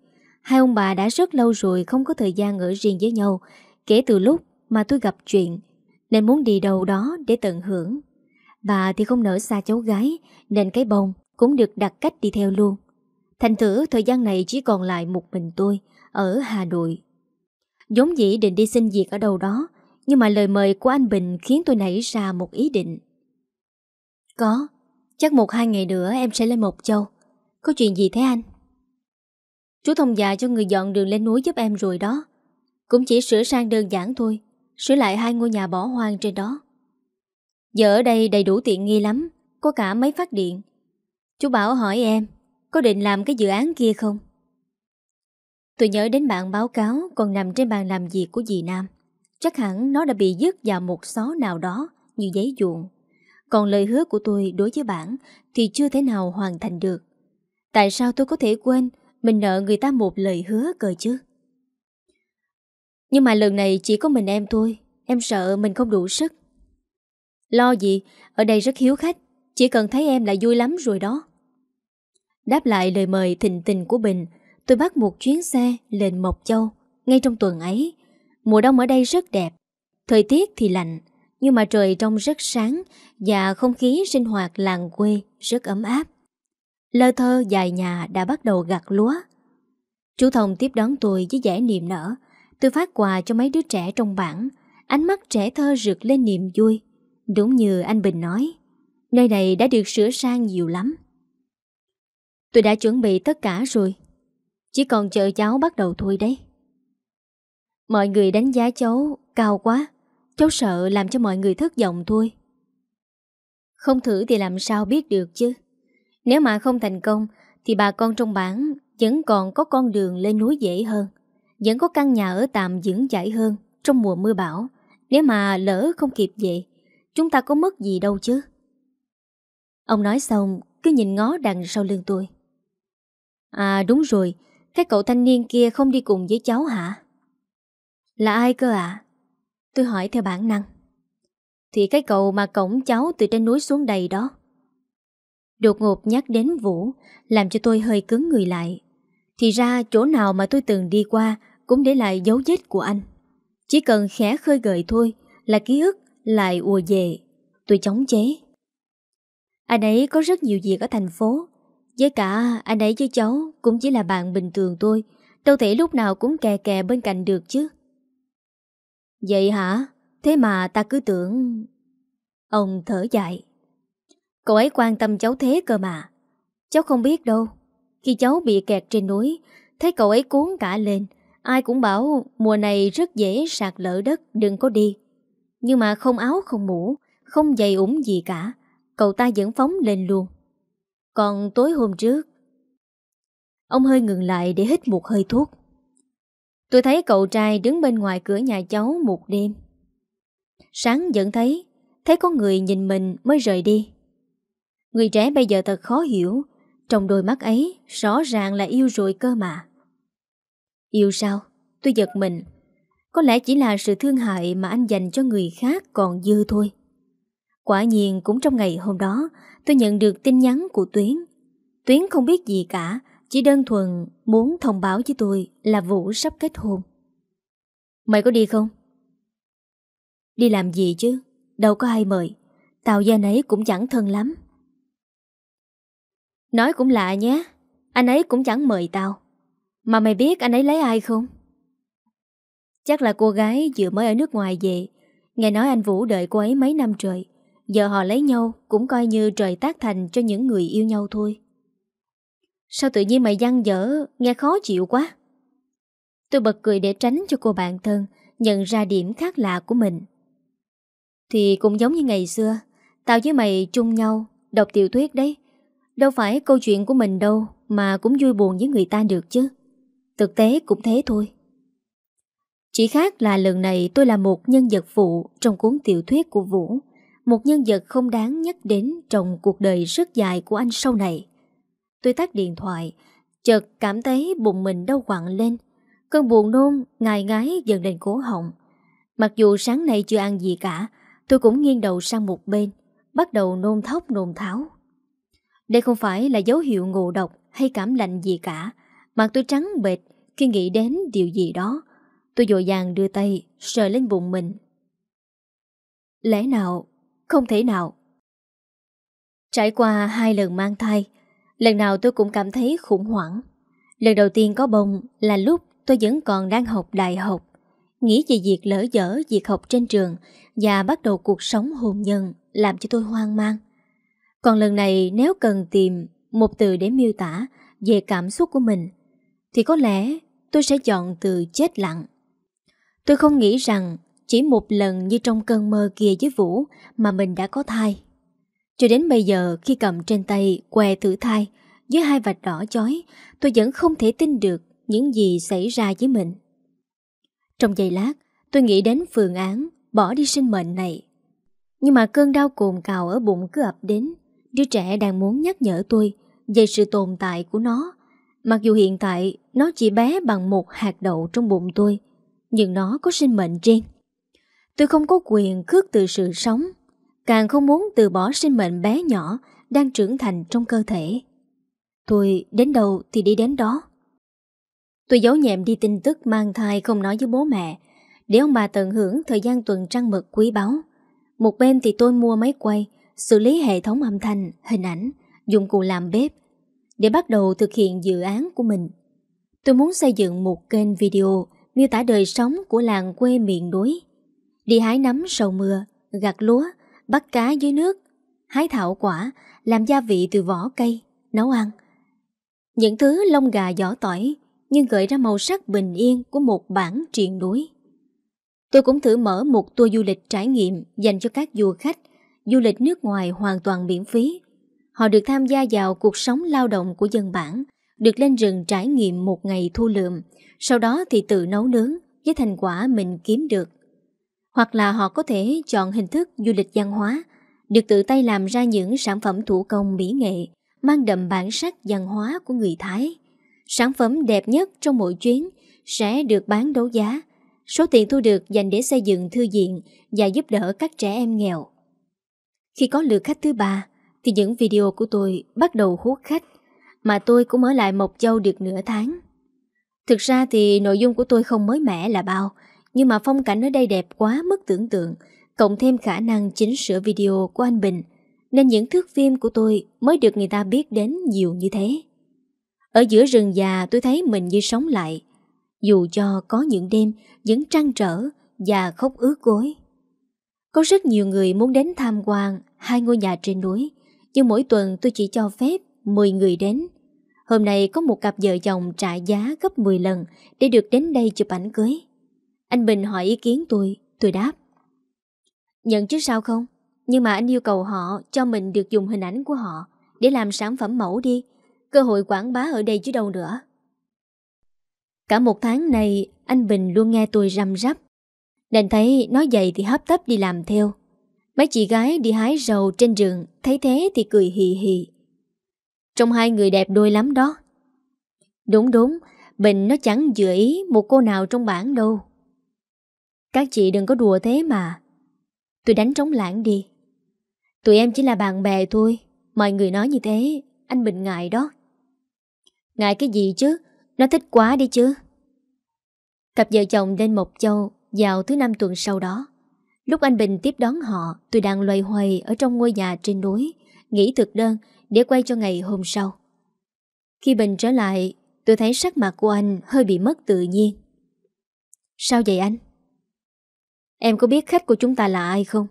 Hai ông bà đã rất lâu rồi không có thời gian ở riêng với nhau Kể từ lúc mà tôi gặp chuyện Nên muốn đi đâu đó để tận hưởng Bà thì không nỡ xa cháu gái Nên cái bông cũng được đặt cách đi theo luôn Thành thử thời gian này chỉ còn lại một mình tôi Ở Hà Nội giống dĩ định đi xin việc ở đâu đó Nhưng mà lời mời của anh Bình khiến tôi nảy ra một ý định Có Chắc một hai ngày nữa em sẽ lên một Châu Có chuyện gì thế anh? Chú thông già cho người dọn đường lên núi giúp em rồi đó Cũng chỉ sửa sang đơn giản thôi Sửa lại hai ngôi nhà bỏ hoang trên đó Giờ ở đây đầy đủ tiện nghi lắm Có cả máy phát điện Chú Bảo hỏi em Có định làm cái dự án kia không Tôi nhớ đến bạn báo cáo Còn nằm trên bàn làm việc của dì Nam Chắc hẳn nó đã bị dứt vào một xó nào đó Như giấy ruộng Còn lời hứa của tôi đối với bạn Thì chưa thể nào hoàn thành được Tại sao tôi có thể quên mình nợ người ta một lời hứa cơ chứ Nhưng mà lần này chỉ có mình em thôi Em sợ mình không đủ sức Lo gì Ở đây rất hiếu khách Chỉ cần thấy em là vui lắm rồi đó Đáp lại lời mời thịnh tình của Bình Tôi bắt một chuyến xe lên Mộc Châu Ngay trong tuần ấy Mùa đông ở đây rất đẹp Thời tiết thì lạnh Nhưng mà trời trong rất sáng Và không khí sinh hoạt làng quê rất ấm áp Lơ thơ dài nhà đã bắt đầu gặt lúa. Chú Thông tiếp đón tôi với vẻ niềm nở. Tôi phát quà cho mấy đứa trẻ trong bản. Ánh mắt trẻ thơ rực lên niềm vui. Đúng như anh Bình nói, nơi này đã được sửa sang nhiều lắm. Tôi đã chuẩn bị tất cả rồi. Chỉ còn chờ cháu bắt đầu thôi đấy. Mọi người đánh giá cháu cao quá. Cháu sợ làm cho mọi người thất vọng thôi. Không thử thì làm sao biết được chứ. Nếu mà không thành công Thì bà con trong bản Vẫn còn có con đường lên núi dễ hơn Vẫn có căn nhà ở tạm dưỡng chảy hơn Trong mùa mưa bão Nếu mà lỡ không kịp vậy Chúng ta có mất gì đâu chứ Ông nói xong Cứ nhìn ngó đằng sau lưng tôi À đúng rồi Cái cậu thanh niên kia không đi cùng với cháu hả Là ai cơ ạ à? Tôi hỏi theo bản năng Thì cái cậu mà cổng cháu từ trên núi xuống đầy đó Đột ngột nhắc đến Vũ Làm cho tôi hơi cứng người lại Thì ra chỗ nào mà tôi từng đi qua Cũng để lại dấu vết của anh Chỉ cần khẽ khơi gợi thôi Là ký ức lại ùa về Tôi chống chế Anh ấy có rất nhiều việc ở thành phố Với cả anh ấy với cháu Cũng chỉ là bạn bình thường tôi Đâu thể lúc nào cũng kè kè bên cạnh được chứ Vậy hả Thế mà ta cứ tưởng Ông thở dài Cậu ấy quan tâm cháu thế cơ mà Cháu không biết đâu Khi cháu bị kẹt trên núi Thấy cậu ấy cuốn cả lên Ai cũng bảo mùa này rất dễ sạt lở đất Đừng có đi Nhưng mà không áo không mũ Không giày ủng gì cả Cậu ta vẫn phóng lên luôn Còn tối hôm trước Ông hơi ngừng lại để hít một hơi thuốc Tôi thấy cậu trai đứng bên ngoài cửa nhà cháu một đêm Sáng vẫn thấy Thấy có người nhìn mình mới rời đi Người trẻ bây giờ thật khó hiểu Trong đôi mắt ấy Rõ ràng là yêu rồi cơ mà Yêu sao? Tôi giật mình Có lẽ chỉ là sự thương hại Mà anh dành cho người khác còn dư thôi Quả nhiên cũng trong ngày hôm đó Tôi nhận được tin nhắn của Tuyến Tuyến không biết gì cả Chỉ đơn thuần muốn thông báo với tôi Là Vũ sắp kết hôn Mày có đi không? Đi làm gì chứ? Đâu có ai mời Tào gia nấy cũng chẳng thân lắm Nói cũng lạ nhé Anh ấy cũng chẳng mời tao Mà mày biết anh ấy lấy ai không? Chắc là cô gái vừa mới ở nước ngoài về Nghe nói anh Vũ đợi cô ấy mấy năm trời Giờ họ lấy nhau Cũng coi như trời tác thành cho những người yêu nhau thôi Sao tự nhiên mày dăng dở Nghe khó chịu quá Tôi bật cười để tránh cho cô bạn thân Nhận ra điểm khác lạ của mình Thì cũng giống như ngày xưa Tao với mày chung nhau Đọc tiểu thuyết đấy Đâu phải câu chuyện của mình đâu Mà cũng vui buồn với người ta được chứ Thực tế cũng thế thôi Chỉ khác là lần này tôi là một nhân vật phụ Trong cuốn tiểu thuyết của Vũ Một nhân vật không đáng nhắc đến Trong cuộc đời rất dài của anh sau này Tôi tắt điện thoại Chợt cảm thấy bụng mình đau quặn lên Cơn buồn nôn ngài ngái dần lên cổ họng Mặc dù sáng nay chưa ăn gì cả Tôi cũng nghiêng đầu sang một bên Bắt đầu nôn thóc nôn tháo đây không phải là dấu hiệu ngộ độc hay cảm lạnh gì cả. Mặt tôi trắng bệt khi nghĩ đến điều gì đó. Tôi dội dàng đưa tay sờ lên bụng mình. Lẽ nào? Không thể nào. Trải qua hai lần mang thai, lần nào tôi cũng cảm thấy khủng hoảng. Lần đầu tiên có bông là lúc tôi vẫn còn đang học đại học. Nghĩ về việc lỡ dở việc học trên trường và bắt đầu cuộc sống hôn nhân làm cho tôi hoang mang. Còn lần này nếu cần tìm một từ để miêu tả về cảm xúc của mình, thì có lẽ tôi sẽ chọn từ chết lặng. Tôi không nghĩ rằng chỉ một lần như trong cơn mơ kia với Vũ mà mình đã có thai. Cho đến bây giờ khi cầm trên tay què thử thai với hai vạch đỏ chói, tôi vẫn không thể tin được những gì xảy ra với mình. Trong giây lát, tôi nghĩ đến phương án bỏ đi sinh mệnh này. Nhưng mà cơn đau cồn cào ở bụng cứ ập đến Đứa trẻ đang muốn nhắc nhở tôi về sự tồn tại của nó. Mặc dù hiện tại nó chỉ bé bằng một hạt đậu trong bụng tôi, nhưng nó có sinh mệnh riêng. Tôi không có quyền khước từ sự sống, càng không muốn từ bỏ sinh mệnh bé nhỏ đang trưởng thành trong cơ thể. Tôi đến đâu thì đi đến đó. Tôi giấu nhẹm đi tin tức mang thai không nói với bố mẹ, để ông bà tận hưởng thời gian tuần trăng mật quý báu. Một bên thì tôi mua máy quay, xử lý hệ thống âm thanh, hình ảnh, dụng cụ làm bếp để bắt đầu thực hiện dự án của mình. Tôi muốn xây dựng một kênh video miêu tả đời sống của làng quê miền núi. Đi hái nấm sau mưa, gặt lúa, bắt cá dưới nước, hái thảo quả, làm gia vị từ vỏ cây, nấu ăn. Những thứ lông gà giỏ tỏi nhưng gợi ra màu sắc bình yên của một bản truyền núi. Tôi cũng thử mở một tour du lịch trải nghiệm dành cho các du khách du lịch nước ngoài hoàn toàn miễn phí. Họ được tham gia vào cuộc sống lao động của dân bản, được lên rừng trải nghiệm một ngày thu lượm, sau đó thì tự nấu nướng với thành quả mình kiếm được. Hoặc là họ có thể chọn hình thức du lịch văn hóa, được tự tay làm ra những sản phẩm thủ công mỹ nghệ, mang đậm bản sắc văn hóa của người Thái. Sản phẩm đẹp nhất trong mỗi chuyến sẽ được bán đấu giá. Số tiền thu được dành để xây dựng thư viện và giúp đỡ các trẻ em nghèo. Khi có lượt khách thứ ba, thì những video của tôi bắt đầu hút khách, mà tôi cũng ở lại Mộc Châu được nửa tháng. Thực ra thì nội dung của tôi không mới mẻ là bao, nhưng mà phong cảnh ở đây đẹp quá mức tưởng tượng, cộng thêm khả năng chỉnh sửa video của anh Bình, nên những thước phim của tôi mới được người ta biết đến nhiều như thế. Ở giữa rừng già tôi thấy mình như sống lại, dù cho có những đêm, vẫn trăn trở và khóc ướt gối. Có rất nhiều người muốn đến tham quan hai ngôi nhà trên núi, nhưng mỗi tuần tôi chỉ cho phép 10 người đến. Hôm nay có một cặp vợ chồng trả giá gấp 10 lần để được đến đây chụp ảnh cưới. Anh Bình hỏi ý kiến tôi, tôi đáp. Nhận chứ sao không? Nhưng mà anh yêu cầu họ cho mình được dùng hình ảnh của họ để làm sản phẩm mẫu đi. Cơ hội quảng bá ở đây chứ đâu nữa. Cả một tháng này, anh Bình luôn nghe tôi răm rắp. nên thấy nói vậy thì hấp tấp đi làm theo. Mấy chị gái đi hái rầu trên rừng Thấy thế thì cười hì hì Trong hai người đẹp đôi lắm đó Đúng đúng Bình nó chẳng dựa ý một cô nào trong bản đâu Các chị đừng có đùa thế mà Tôi đánh trống lãng đi Tụi em chỉ là bạn bè thôi Mọi người nói như thế Anh Bình ngại đó Ngại cái gì chứ Nó thích quá đi chứ Cặp vợ chồng lên Mộc Châu vào thứ năm tuần sau đó. Lúc anh Bình tiếp đón họ, tôi đang loay hoay ở trong ngôi nhà trên núi, nghĩ thực đơn để quay cho ngày hôm sau. Khi Bình trở lại, tôi thấy sắc mặt của anh hơi bị mất tự nhiên. Sao vậy anh? Em có biết khách của chúng ta là ai không?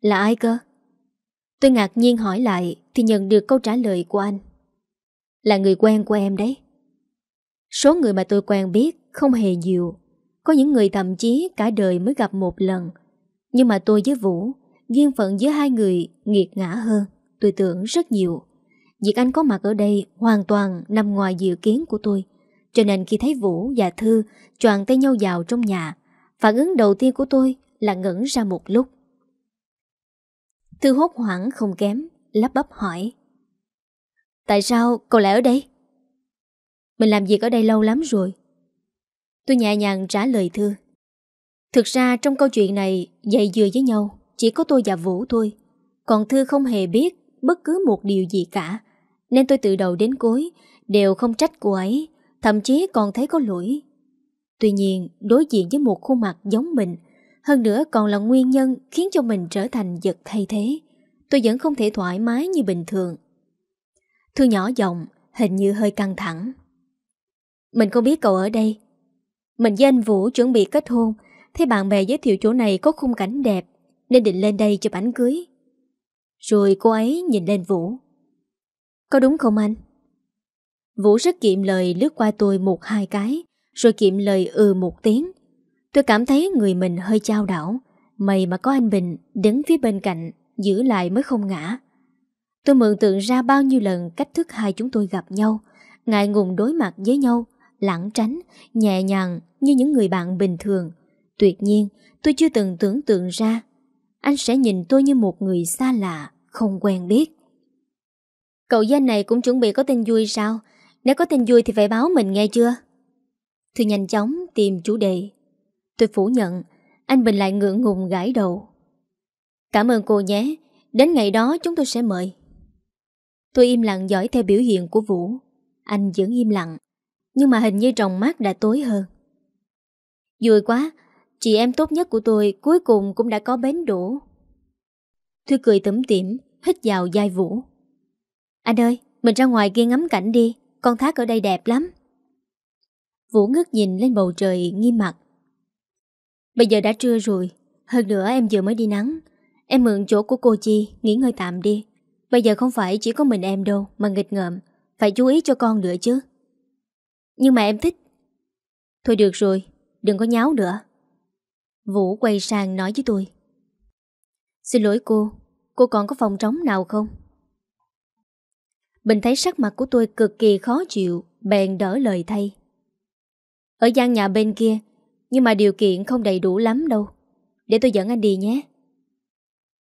Là ai cơ? Tôi ngạc nhiên hỏi lại thì nhận được câu trả lời của anh. Là người quen của em đấy. Số người mà tôi quen biết không hề nhiều. Có những người thậm chí cả đời mới gặp một lần – nhưng mà tôi với Vũ Duyên phận giữa hai người nghiệt ngã hơn Tôi tưởng rất nhiều Việc anh có mặt ở đây hoàn toàn nằm ngoài dự kiến của tôi Cho nên khi thấy Vũ và Thư Choàn tay nhau vào trong nhà Phản ứng đầu tiên của tôi là ngẩn ra một lúc Thư hốt hoảng không kém Lắp bắp hỏi Tại sao cậu lại ở đây? Mình làm việc ở đây lâu lắm rồi Tôi nhẹ nhàng trả lời Thư Thực ra trong câu chuyện này dạy dừa với nhau chỉ có tôi và Vũ thôi. Còn Thư không hề biết bất cứ một điều gì cả. Nên tôi từ đầu đến cuối đều không trách cô ấy, thậm chí còn thấy có lỗi. Tuy nhiên, đối diện với một khuôn mặt giống mình, hơn nữa còn là nguyên nhân khiến cho mình trở thành vật thay thế. Tôi vẫn không thể thoải mái như bình thường. Thư nhỏ giọng, hình như hơi căng thẳng. Mình không biết cậu ở đây. Mình với anh Vũ chuẩn bị kết hôn Thấy bạn bè giới thiệu chỗ này có khung cảnh đẹp Nên định lên đây chụp ảnh cưới Rồi cô ấy nhìn lên Vũ Có đúng không anh? Vũ rất kiệm lời lướt qua tôi một hai cái Rồi kiệm lời ừ một tiếng Tôi cảm thấy người mình hơi trao đảo May mà có anh Bình đứng phía bên cạnh Giữ lại mới không ngã Tôi mượn tượng ra bao nhiêu lần cách thức hai chúng tôi gặp nhau Ngại ngùng đối mặt với nhau Lãng tránh, nhẹ nhàng như những người bạn bình thường tuyệt nhiên tôi chưa từng tưởng tượng ra anh sẽ nhìn tôi như một người xa lạ, không quen biết. Cậu danh này cũng chuẩn bị có tin vui sao? Nếu có tin vui thì phải báo mình nghe chưa? tôi nhanh chóng tìm chủ đề. Tôi phủ nhận, anh Bình lại ngượng ngùng gãi đầu. Cảm ơn cô nhé, đến ngày đó chúng tôi sẽ mời. Tôi im lặng dõi theo biểu hiện của Vũ. Anh vẫn im lặng, nhưng mà hình như trong mắt đã tối hơn. Vui quá, Chị em tốt nhất của tôi cuối cùng cũng đã có bến đổ. Thư cười tẩm tỉm, hít vào dai vũ. Anh ơi, mình ra ngoài kia ngắm cảnh đi, con thác ở đây đẹp lắm. Vũ ngước nhìn lên bầu trời nghiêm mặt. Bây giờ đã trưa rồi, hơn nữa em vừa mới đi nắng. Em mượn chỗ của cô Chi, nghỉ ngơi tạm đi. Bây giờ không phải chỉ có mình em đâu mà nghịch ngợm, phải chú ý cho con nữa chứ. Nhưng mà em thích. Thôi được rồi, đừng có nháo nữa. Vũ quay sang nói với tôi Xin lỗi cô Cô còn có phòng trống nào không? Bình thấy sắc mặt của tôi cực kỳ khó chịu Bèn đỡ lời thay Ở gian nhà bên kia Nhưng mà điều kiện không đầy đủ lắm đâu Để tôi dẫn anh đi nhé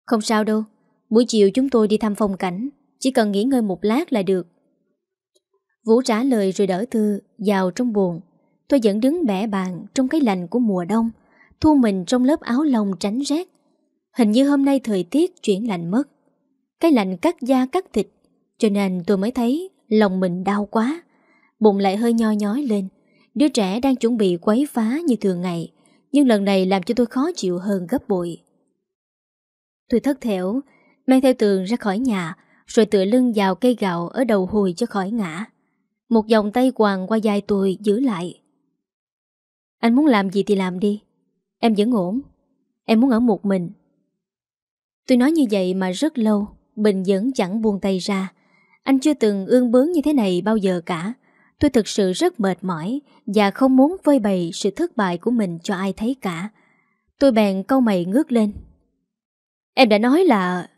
Không sao đâu Buổi chiều chúng tôi đi thăm phong cảnh Chỉ cần nghỉ ngơi một lát là được Vũ trả lời rồi đỡ Thư Vào trong buồn Tôi vẫn đứng bẻ bàn Trong cái lành của mùa đông thu mình trong lớp áo lông tránh rét. Hình như hôm nay thời tiết chuyển lạnh mất. Cái lạnh cắt da cắt thịt, cho nên tôi mới thấy lòng mình đau quá. Bụng lại hơi nho nhói lên. Đứa trẻ đang chuẩn bị quấy phá như thường ngày, nhưng lần này làm cho tôi khó chịu hơn gấp bội. Tôi thất thểu, mang theo tường ra khỏi nhà, rồi tựa lưng vào cây gạo ở đầu hồi cho khỏi ngã. Một dòng tay quàng qua vai tôi giữ lại. Anh muốn làm gì thì làm đi. Em vẫn ổn Em muốn ở một mình Tôi nói như vậy mà rất lâu Bình vẫn chẳng buông tay ra Anh chưa từng ương bướng như thế này bao giờ cả Tôi thực sự rất mệt mỏi Và không muốn phơi bày sự thất bại của mình cho ai thấy cả Tôi bèn câu mày ngước lên Em đã nói là...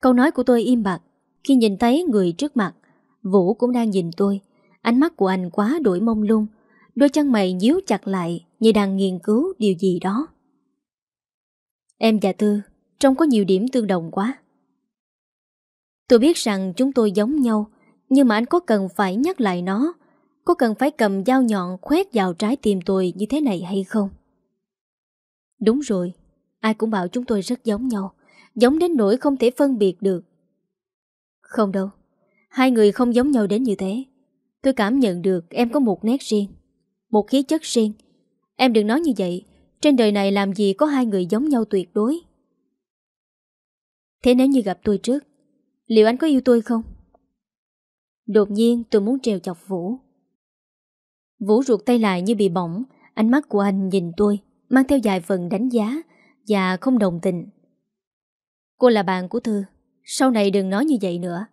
Câu nói của tôi im bặt Khi nhìn thấy người trước mặt Vũ cũng đang nhìn tôi Ánh mắt của anh quá đổi mông lung Đôi chân mày nhíu chặt lại Như đang nghiên cứu điều gì đó Em và Tư Trông có nhiều điểm tương đồng quá Tôi biết rằng chúng tôi giống nhau Nhưng mà anh có cần phải nhắc lại nó Có cần phải cầm dao nhọn Khoét vào trái tim tôi như thế này hay không Đúng rồi Ai cũng bảo chúng tôi rất giống nhau Giống đến nỗi không thể phân biệt được Không đâu Hai người không giống nhau đến như thế Tôi cảm nhận được em có một nét riêng một khí chất riêng. Em đừng nói như vậy, trên đời này làm gì có hai người giống nhau tuyệt đối. Thế nếu như gặp tôi trước, liệu anh có yêu tôi không? Đột nhiên tôi muốn trèo chọc Vũ. Vũ ruột tay lại như bị bỏng, ánh mắt của anh nhìn tôi, mang theo dài phần đánh giá và không đồng tình. Cô là bạn của Thư, sau này đừng nói như vậy nữa.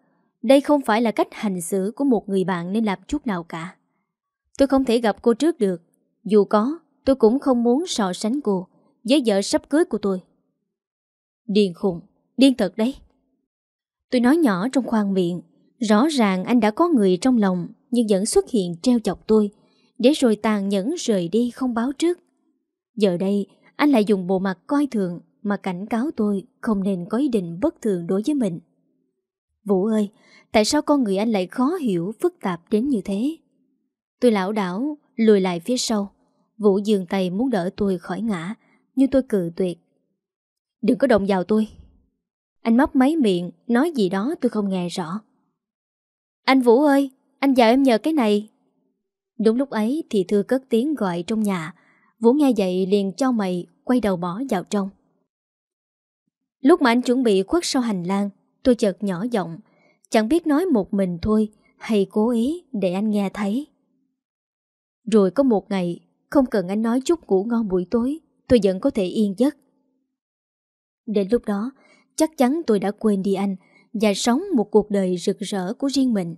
Đây không phải là cách hành xử của một người bạn nên làm chút nào cả. Tôi không thể gặp cô trước được Dù có tôi cũng không muốn so sánh cô Với vợ sắp cưới của tôi Điên khùng Điên thật đấy Tôi nói nhỏ trong khoang miệng Rõ ràng anh đã có người trong lòng Nhưng vẫn xuất hiện treo chọc tôi Để rồi tàn nhẫn rời đi không báo trước Giờ đây Anh lại dùng bộ mặt coi thường Mà cảnh cáo tôi không nên có ý định bất thường đối với mình Vũ ơi Tại sao con người anh lại khó hiểu Phức tạp đến như thế Tôi lão đảo lùi lại phía sau Vũ dường tay muốn đỡ tôi khỏi ngã Nhưng tôi cự tuyệt Đừng có động vào tôi Anh móc máy miệng Nói gì đó tôi không nghe rõ Anh Vũ ơi Anh vào em nhờ cái này Đúng lúc ấy thì Thư cất tiếng gọi trong nhà Vũ nghe vậy liền cho mày Quay đầu bỏ vào trong Lúc mà anh chuẩn bị khuất sau hành lang Tôi chợt nhỏ giọng Chẳng biết nói một mình thôi Hay cố ý để anh nghe thấy rồi có một ngày, không cần anh nói chút ngủ ngon buổi tối, tôi vẫn có thể yên giấc. Đến lúc đó, chắc chắn tôi đã quên đi anh và sống một cuộc đời rực rỡ của riêng mình.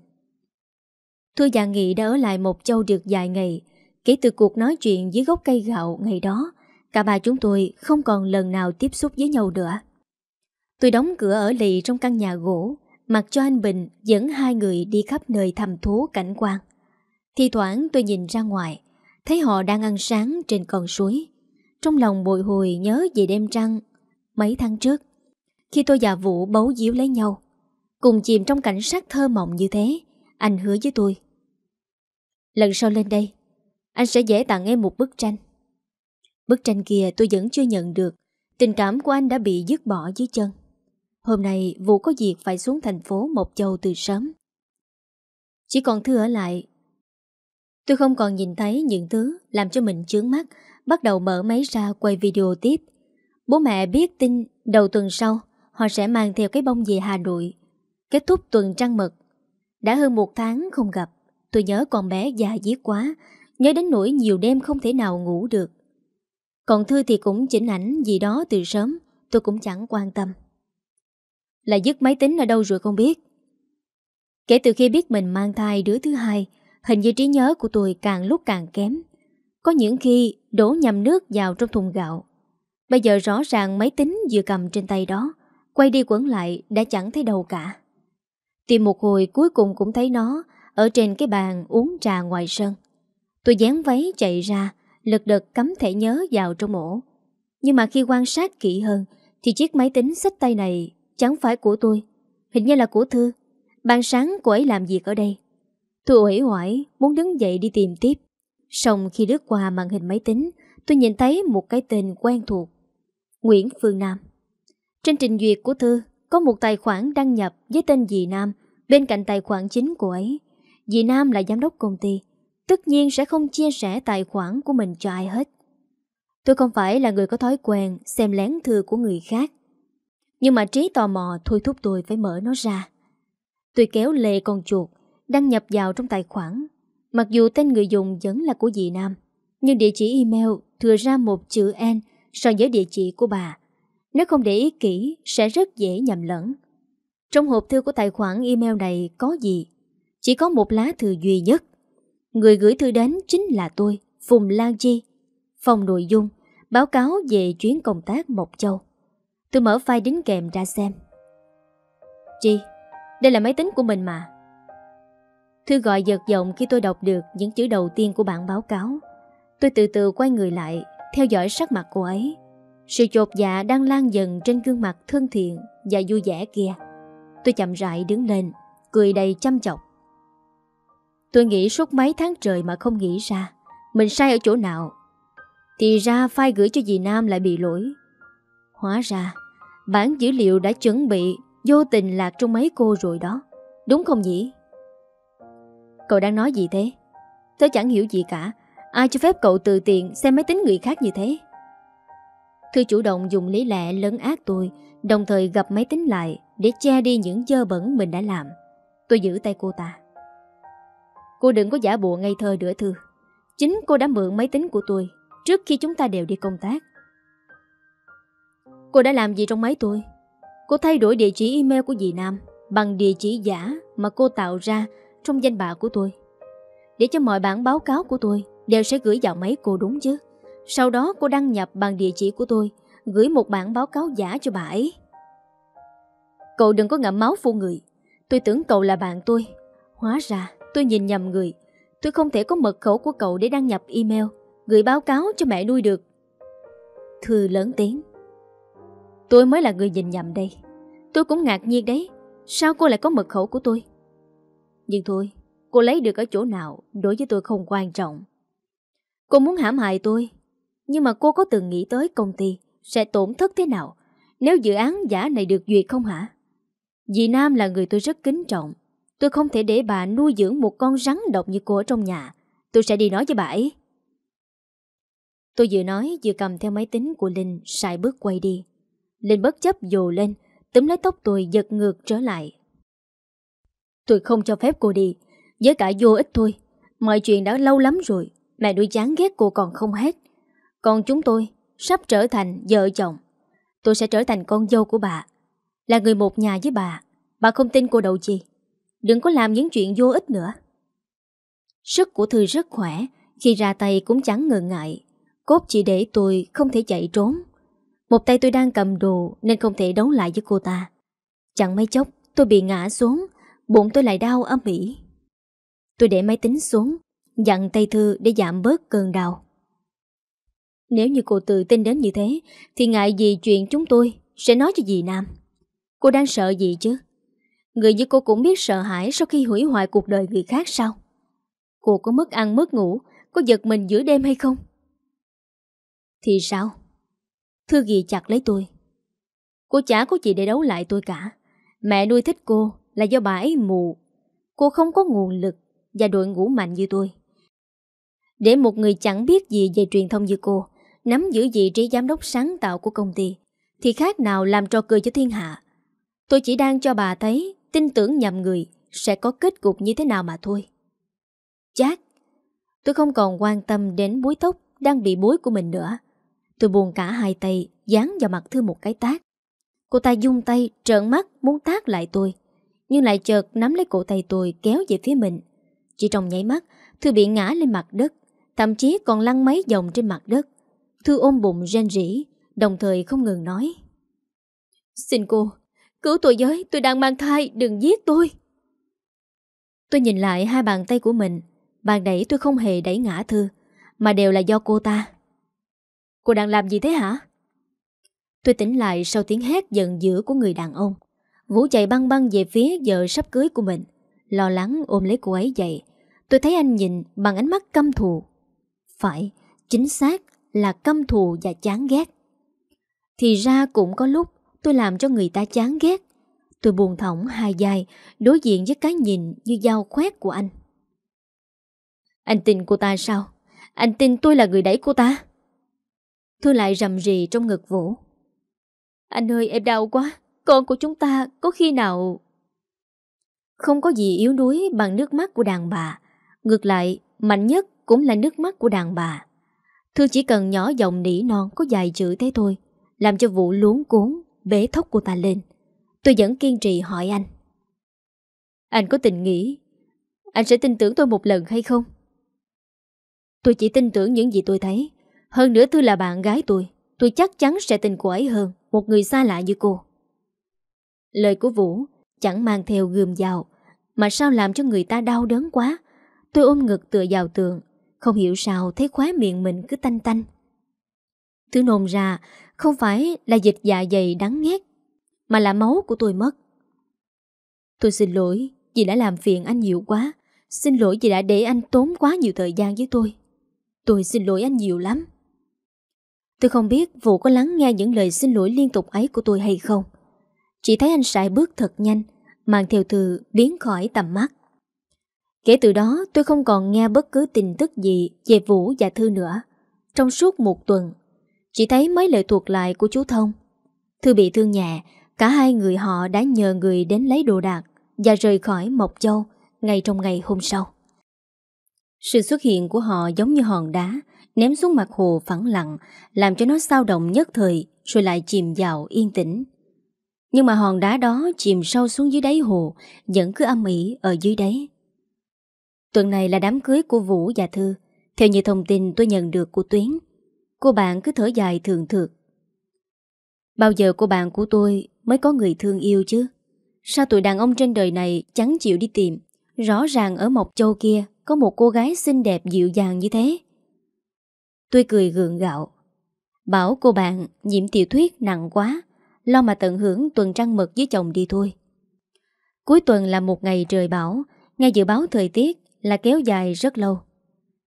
Thưa và Nghị đã ở lại một châu được vài ngày. Kể từ cuộc nói chuyện dưới gốc cây gạo ngày đó, cả ba chúng tôi không còn lần nào tiếp xúc với nhau nữa. Tôi đóng cửa ở lì trong căn nhà gỗ, mặc cho anh Bình dẫn hai người đi khắp nơi thầm thú cảnh quan. Thì thoảng tôi nhìn ra ngoài Thấy họ đang ăn sáng trên con suối Trong lòng bồi hồi nhớ về đêm trăng Mấy tháng trước Khi tôi và Vũ bấu díu lấy nhau Cùng chìm trong cảnh sát thơ mộng như thế Anh hứa với tôi Lần sau lên đây Anh sẽ dễ tặng em một bức tranh Bức tranh kia tôi vẫn chưa nhận được Tình cảm của anh đã bị dứt bỏ dưới chân Hôm nay Vũ có việc phải xuống thành phố Mộc Châu từ sớm Chỉ còn Thư ở lại Tôi không còn nhìn thấy những thứ làm cho mình chướng mắt, bắt đầu mở máy ra quay video tiếp. Bố mẹ biết tin đầu tuần sau, họ sẽ mang theo cái bông về Hà Nội. Kết thúc tuần trăng mật. Đã hơn một tháng không gặp, tôi nhớ con bé già dí quá, nhớ đến nỗi nhiều đêm không thể nào ngủ được. Còn Thư thì cũng chỉnh ảnh gì đó từ sớm, tôi cũng chẳng quan tâm. Là dứt máy tính ở đâu rồi không biết. Kể từ khi biết mình mang thai đứa thứ hai, Hình như trí nhớ của tôi càng lúc càng kém Có những khi đổ nhầm nước vào trong thùng gạo Bây giờ rõ ràng máy tính vừa cầm trên tay đó Quay đi quẩn lại đã chẳng thấy đâu cả Tìm một hồi cuối cùng cũng thấy nó Ở trên cái bàn uống trà ngoài sân Tôi dán váy chạy ra Lật đật cắm thẻ nhớ vào trong ổ Nhưng mà khi quan sát kỹ hơn Thì chiếc máy tính xách tay này Chẳng phải của tôi Hình như là của Thư Ban sáng cô ấy làm việc ở đây Tôi uể oải muốn đứng dậy đi tìm tiếp Xong khi lướt qua màn hình máy tính Tôi nhìn thấy một cái tên quen thuộc Nguyễn Phương Nam Trên trình duyệt của Thư Có một tài khoản đăng nhập với tên Dì Nam Bên cạnh tài khoản chính của ấy Dì Nam là giám đốc công ty Tất nhiên sẽ không chia sẻ tài khoản của mình cho ai hết Tôi không phải là người có thói quen Xem lén thư của người khác Nhưng mà trí tò mò thôi thúc tôi phải mở nó ra Tôi kéo lê con chuột đăng nhập vào trong tài khoản. Mặc dù tên người dùng vẫn là của dì Nam, nhưng địa chỉ email thừa ra một chữ N so với địa chỉ của bà. Nếu không để ý kỹ, sẽ rất dễ nhầm lẫn. Trong hộp thư của tài khoản email này có gì? Chỉ có một lá thư duy nhất. Người gửi thư đến chính là tôi, Phùng Lan Chi. Phòng nội dung, báo cáo về chuyến công tác Mộc Châu. Tôi mở file đính kèm ra xem. Chi, đây là máy tính của mình mà. Thư gọi giật giọng khi tôi đọc được những chữ đầu tiên của bản báo cáo. Tôi từ từ quay người lại, theo dõi sắc mặt cô ấy. Sự chột dạ đang lan dần trên gương mặt thân thiện và vui vẻ kia. Tôi chậm rãi đứng lên, cười đầy chăm chọc. Tôi nghĩ suốt mấy tháng trời mà không nghĩ ra mình sai ở chỗ nào. Thì ra phai gửi cho dì Nam lại bị lỗi. Hóa ra, bản dữ liệu đã chuẩn bị vô tình lạc trong mấy cô rồi đó. Đúng không nhỉ? Cậu đang nói gì thế? Tớ chẳng hiểu gì cả. Ai cho phép cậu từ tiện xem máy tính người khác như thế? Thư chủ động dùng lý lẽ lấn ác tôi, đồng thời gặp máy tính lại để che đi những dơ bẩn mình đã làm. Tôi giữ tay cô ta. Cô đừng có giả bộ ngây thơ nữa Thư. Chính cô đã mượn máy tính của tôi trước khi chúng ta đều đi công tác. Cô đã làm gì trong máy tôi? Cô thay đổi địa chỉ email của dì Nam bằng địa chỉ giả mà cô tạo ra trong danh bạ của tôi. Để cho mọi bản báo cáo của tôi đều sẽ gửi vào máy cô đúng chứ. Sau đó cô đăng nhập bằng địa chỉ của tôi, gửi một bản báo cáo giả cho bà ấy. Cậu đừng có ngậm máu phu người. Tôi tưởng cậu là bạn tôi. Hóa ra tôi nhìn nhầm người. Tôi không thể có mật khẩu của cậu để đăng nhập email, gửi báo cáo cho mẹ nuôi được. Thư lớn tiếng. Tôi mới là người nhìn nhầm đây. Tôi cũng ngạc nhiên đấy. Sao cô lại có mật khẩu của tôi? Nhưng thôi, cô lấy được ở chỗ nào đối với tôi không quan trọng. Cô muốn hãm hại tôi, nhưng mà cô có từng nghĩ tới công ty sẽ tổn thất thế nào nếu dự án giả này được duyệt không hả? Dì Nam là người tôi rất kính trọng. Tôi không thể để bà nuôi dưỡng một con rắn độc như cô ở trong nhà. Tôi sẽ đi nói với bà ấy. Tôi vừa nói vừa cầm theo máy tính của Linh xài bước quay đi. Linh bất chấp dồ lên, túm lấy tóc tôi giật ngược trở lại Tôi không cho phép cô đi Với cả vô ích thôi Mọi chuyện đã lâu lắm rồi Mẹ nuôi chán ghét cô còn không hết Còn chúng tôi sắp trở thành vợ chồng Tôi sẽ trở thành con dâu của bà Là người một nhà với bà Bà không tin cô đâu chi Đừng có làm những chuyện vô ích nữa Sức của Thư rất khỏe Khi ra tay cũng chẳng ngần ngại Cốt chỉ để tôi không thể chạy trốn Một tay tôi đang cầm đồ Nên không thể đấu lại với cô ta Chẳng mấy chốc tôi bị ngã xuống bụng tôi lại đau âm ỉ. Tôi để máy tính xuống, dặn tay thư để giảm bớt cơn đau. Nếu như cô tự tin đến như thế, thì ngại gì chuyện chúng tôi sẽ nói cho dì Nam. Cô đang sợ gì chứ? Người như cô cũng biết sợ hãi sau khi hủy hoại cuộc đời người khác sao? Cô có mất ăn mất ngủ, có giật mình giữa đêm hay không? Thì sao? Thư ghi chặt lấy tôi. Cô chả có gì để đấu lại tôi cả. Mẹ nuôi thích cô là do bà ấy mù. Cô không có nguồn lực và đội ngũ mạnh như tôi. Để một người chẳng biết gì về truyền thông như cô, nắm giữ vị trí giám đốc sáng tạo của công ty, thì khác nào làm trò cười cho thiên hạ. Tôi chỉ đang cho bà thấy tin tưởng nhầm người sẽ có kết cục như thế nào mà thôi. Chát! Tôi không còn quan tâm đến búi tóc đang bị bối của mình nữa. Tôi buồn cả hai tay, dán vào mặt Thư một cái tác. Cô ta dung tay, trợn mắt, muốn tác lại tôi nhưng lại chợt nắm lấy cổ tay tôi kéo về phía mình. Chỉ trong nháy mắt, Thư bị ngã lên mặt đất, thậm chí còn lăn mấy vòng trên mặt đất. Thư ôm bụng rên rỉ, đồng thời không ngừng nói. Xin cô, cứu tôi với, tôi đang mang thai, đừng giết tôi. Tôi nhìn lại hai bàn tay của mình, bàn đẩy tôi không hề đẩy ngã Thư, mà đều là do cô ta. Cô đang làm gì thế hả? Tôi tỉnh lại sau tiếng hét giận dữ của người đàn ông. Vũ chạy băng băng về phía vợ sắp cưới của mình Lo lắng ôm lấy cô ấy dậy Tôi thấy anh nhìn bằng ánh mắt căm thù Phải, chính xác là căm thù và chán ghét Thì ra cũng có lúc tôi làm cho người ta chán ghét Tôi buồn thỏng hai dài đối diện với cái nhìn như dao khoét của anh Anh tin cô ta sao? Anh tin tôi là người đẩy cô ta? Thư lại rầm rì trong ngực Vũ Anh ơi em đau quá con của chúng ta có khi nào... Không có gì yếu đuối bằng nước mắt của đàn bà. Ngược lại, mạnh nhất cũng là nước mắt của đàn bà. Thư chỉ cần nhỏ giọng nỉ non có dài chữ thế thôi, làm cho vụ luống cuốn, bế thốc của ta lên. Tôi vẫn kiên trì hỏi anh. Anh có tình nghĩ, anh sẽ tin tưởng tôi một lần hay không? Tôi chỉ tin tưởng những gì tôi thấy. Hơn nữa tôi là bạn gái tôi, tôi chắc chắn sẽ tình cô ấy hơn, một người xa lạ như cô. Lời của Vũ chẳng mang theo gươm dao, mà sao làm cho người ta đau đớn quá. Tôi ôm ngực tựa vào tường, không hiểu sao thấy khóe miệng mình cứ tanh tanh. Thứ nôn ra không phải là dịch dạ dày đắng nghét, mà là máu của tôi mất. Tôi xin lỗi vì đã làm phiền anh nhiều quá. Xin lỗi vì đã để anh tốn quá nhiều thời gian với tôi. Tôi xin lỗi anh nhiều lắm. Tôi không biết Vũ có lắng nghe những lời xin lỗi liên tục ấy của tôi hay không. Chỉ thấy anh sải bước thật nhanh Mang theo thư biến khỏi tầm mắt Kể từ đó tôi không còn nghe bất cứ tin tức gì Về Vũ và Thư nữa Trong suốt một tuần Chỉ thấy mấy lời thuộc lại của chú Thông Thư bị thương nhẹ Cả hai người họ đã nhờ người đến lấy đồ đạc Và rời khỏi Mộc Châu Ngay trong ngày hôm sau Sự xuất hiện của họ giống như hòn đá Ném xuống mặt hồ phẳng lặng Làm cho nó sao động nhất thời Rồi lại chìm vào yên tĩnh nhưng mà hòn đá đó chìm sâu xuống dưới đáy hồ Vẫn cứ âm ỉ ở dưới đáy Tuần này là đám cưới của Vũ và Thư Theo như thông tin tôi nhận được của Tuyến Cô bạn cứ thở dài thường thượt Bao giờ cô bạn của tôi mới có người thương yêu chứ Sao tụi đàn ông trên đời này chẳng chịu đi tìm Rõ ràng ở Mộc Châu kia Có một cô gái xinh đẹp dịu dàng như thế Tôi cười gượng gạo Bảo cô bạn nhiễm tiểu thuyết nặng quá lo mà tận hưởng tuần trăng mật với chồng đi thôi. Cuối tuần là một ngày trời bão, nghe dự báo thời tiết là kéo dài rất lâu.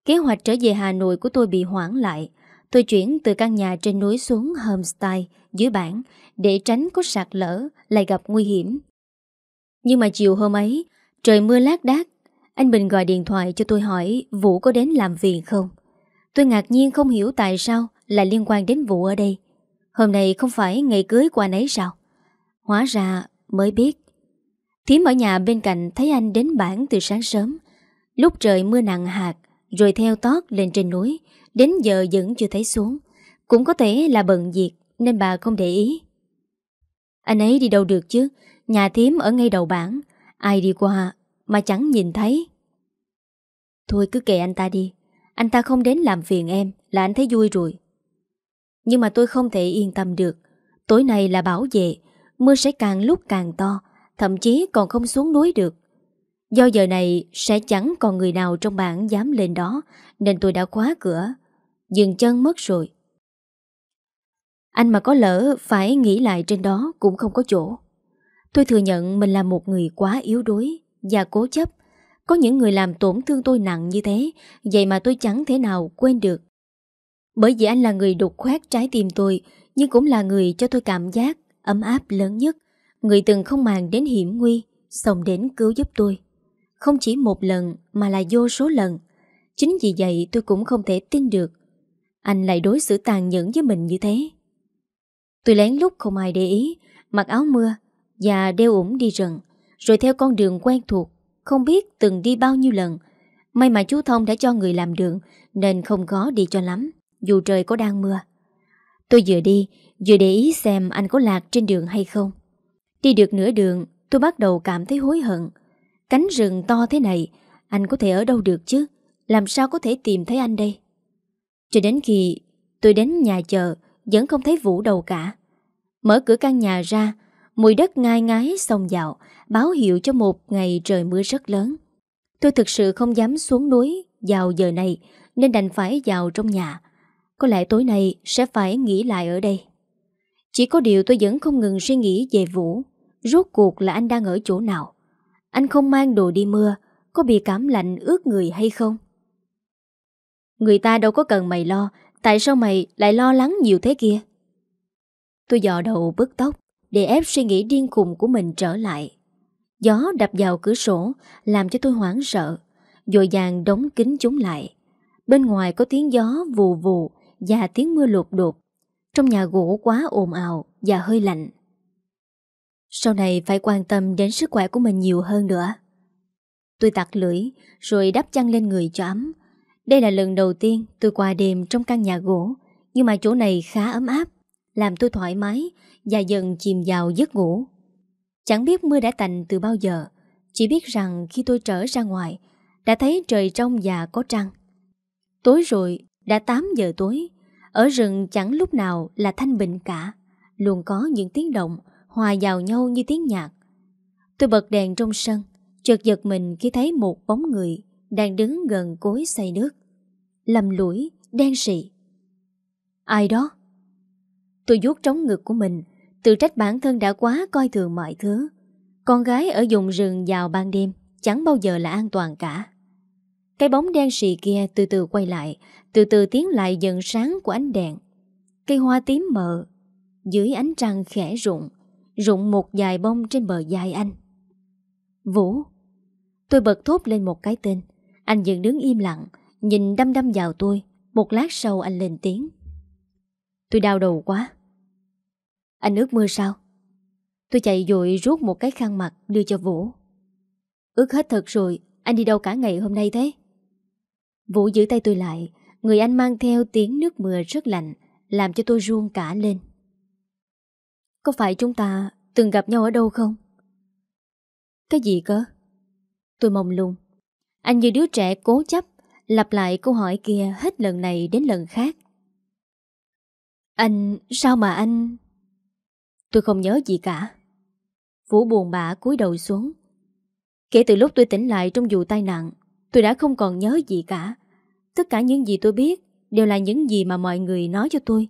Kế hoạch trở về Hà Nội của tôi bị hoãn lại. Tôi chuyển từ căn nhà trên núi xuống homestay dưới bản để tránh có sạt lở lại gặp nguy hiểm. Nhưng mà chiều hôm ấy, trời mưa lác đác, anh Bình gọi điện thoại cho tôi hỏi Vũ có đến làm việc không? Tôi ngạc nhiên không hiểu tại sao lại liên quan đến Vũ ở đây. Hôm nay không phải ngày cưới qua nấy sao Hóa ra mới biết Thím ở nhà bên cạnh thấy anh đến bản từ sáng sớm Lúc trời mưa nặng hạt Rồi theo tót lên trên núi Đến giờ vẫn chưa thấy xuống Cũng có thể là bận việc Nên bà không để ý Anh ấy đi đâu được chứ Nhà thím ở ngay đầu bản Ai đi qua mà chẳng nhìn thấy Thôi cứ kệ anh ta đi Anh ta không đến làm phiền em Là anh thấy vui rồi nhưng mà tôi không thể yên tâm được Tối nay là bảo vệ Mưa sẽ càng lúc càng to Thậm chí còn không xuống núi được Do giờ này sẽ chẳng còn người nào trong bản dám lên đó Nên tôi đã khóa cửa Dừng chân mất rồi Anh mà có lỡ phải nghĩ lại trên đó cũng không có chỗ Tôi thừa nhận mình là một người quá yếu đuối Và cố chấp Có những người làm tổn thương tôi nặng như thế Vậy mà tôi chẳng thể nào quên được bởi vì anh là người đục khoét trái tim tôi, nhưng cũng là người cho tôi cảm giác ấm áp lớn nhất. Người từng không màng đến hiểm nguy, xong đến cứu giúp tôi. Không chỉ một lần mà là vô số lần. Chính vì vậy tôi cũng không thể tin được. Anh lại đối xử tàn nhẫn với mình như thế. Tôi lén lúc không ai để ý, mặc áo mưa và đeo ủng đi rừng, rồi theo con đường quen thuộc, không biết từng đi bao nhiêu lần. May mà chú Thông đã cho người làm đường nên không khó đi cho lắm dù trời có đang mưa. Tôi vừa đi, vừa để ý xem anh có lạc trên đường hay không. Đi được nửa đường, tôi bắt đầu cảm thấy hối hận. Cánh rừng to thế này, anh có thể ở đâu được chứ? Làm sao có thể tìm thấy anh đây? Cho đến khi tôi đến nhà chờ vẫn không thấy Vũ đâu cả. Mở cửa căn nhà ra, mùi đất ngai ngái sông dạo, báo hiệu cho một ngày trời mưa rất lớn. Tôi thực sự không dám xuống núi vào giờ này nên đành phải vào trong nhà. Có lẽ tối nay sẽ phải nghỉ lại ở đây Chỉ có điều tôi vẫn không ngừng suy nghĩ về Vũ Rốt cuộc là anh đang ở chỗ nào Anh không mang đồ đi mưa Có bị cảm lạnh ướt người hay không Người ta đâu có cần mày lo Tại sao mày lại lo lắng nhiều thế kia Tôi dò đầu bứt tóc Để ép suy nghĩ điên khùng của mình trở lại Gió đập vào cửa sổ Làm cho tôi hoảng sợ Dội dàng đóng kính chúng lại Bên ngoài có tiếng gió vù vù và tiếng mưa lột đột. Trong nhà gỗ quá ồn ào và hơi lạnh. Sau này phải quan tâm đến sức khỏe của mình nhiều hơn nữa. Tôi tặc lưỡi rồi đắp chăn lên người cho ấm. Đây là lần đầu tiên tôi qua đêm trong căn nhà gỗ, nhưng mà chỗ này khá ấm áp, làm tôi thoải mái và dần chìm vào giấc ngủ. Chẳng biết mưa đã tạnh từ bao giờ, chỉ biết rằng khi tôi trở ra ngoài, đã thấy trời trong và có trăng. Tối rồi đã 8 giờ tối, ở rừng chẳng lúc nào là thanh bình cả, luôn có những tiếng động hòa vào nhau như tiếng nhạc. Tôi bật đèn trong sân, chợt giật mình khi thấy một bóng người đang đứng gần cối xay nước. Lầm lũi, đen sì. Ai đó? Tôi vuốt trống ngực của mình, tự trách bản thân đã quá coi thường mọi thứ. Con gái ở vùng rừng vào ban đêm chẳng bao giờ là an toàn cả. Cái bóng đen sì kia từ từ quay lại, từ từ tiếng lại dần sáng của ánh đèn Cây hoa tím mờ Dưới ánh trăng khẽ rụng Rụng một dài bông trên bờ dài anh Vũ Tôi bật thốt lên một cái tên Anh dừng đứng im lặng Nhìn đâm đâm vào tôi Một lát sau anh lên tiếng Tôi đau đầu quá Anh ướt mưa sao Tôi chạy dội rút một cái khăn mặt đưa cho Vũ Ước hết thật rồi Anh đi đâu cả ngày hôm nay thế Vũ giữ tay tôi lại Người anh mang theo tiếng nước mưa rất lạnh Làm cho tôi run cả lên Có phải chúng ta từng gặp nhau ở đâu không? Cái gì cơ? Tôi mong lung Anh như đứa trẻ cố chấp Lặp lại câu hỏi kia hết lần này đến lần khác Anh... sao mà anh... Tôi không nhớ gì cả Vũ buồn bã cúi đầu xuống Kể từ lúc tôi tỉnh lại trong vụ tai nạn Tôi đã không còn nhớ gì cả Tất cả những gì tôi biết đều là những gì mà mọi người nói cho tôi.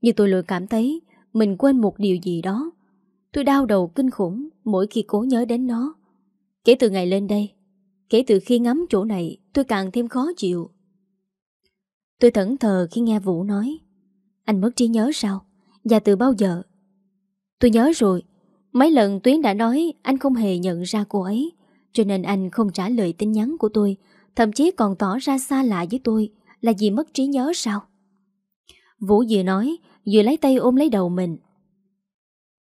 Nhưng tôi luôn cảm thấy mình quên một điều gì đó. Tôi đau đầu kinh khủng mỗi khi cố nhớ đến nó. Kể từ ngày lên đây, kể từ khi ngắm chỗ này, tôi càng thêm khó chịu. Tôi thẫn thờ khi nghe Vũ nói. Anh mất trí nhớ sao? Và từ bao giờ? Tôi nhớ rồi. Mấy lần Tuyến đã nói anh không hề nhận ra cô ấy. Cho nên anh không trả lời tin nhắn của tôi Thậm chí còn tỏ ra xa lạ với tôi Là vì mất trí nhớ sao Vũ vừa nói Vừa lấy tay ôm lấy đầu mình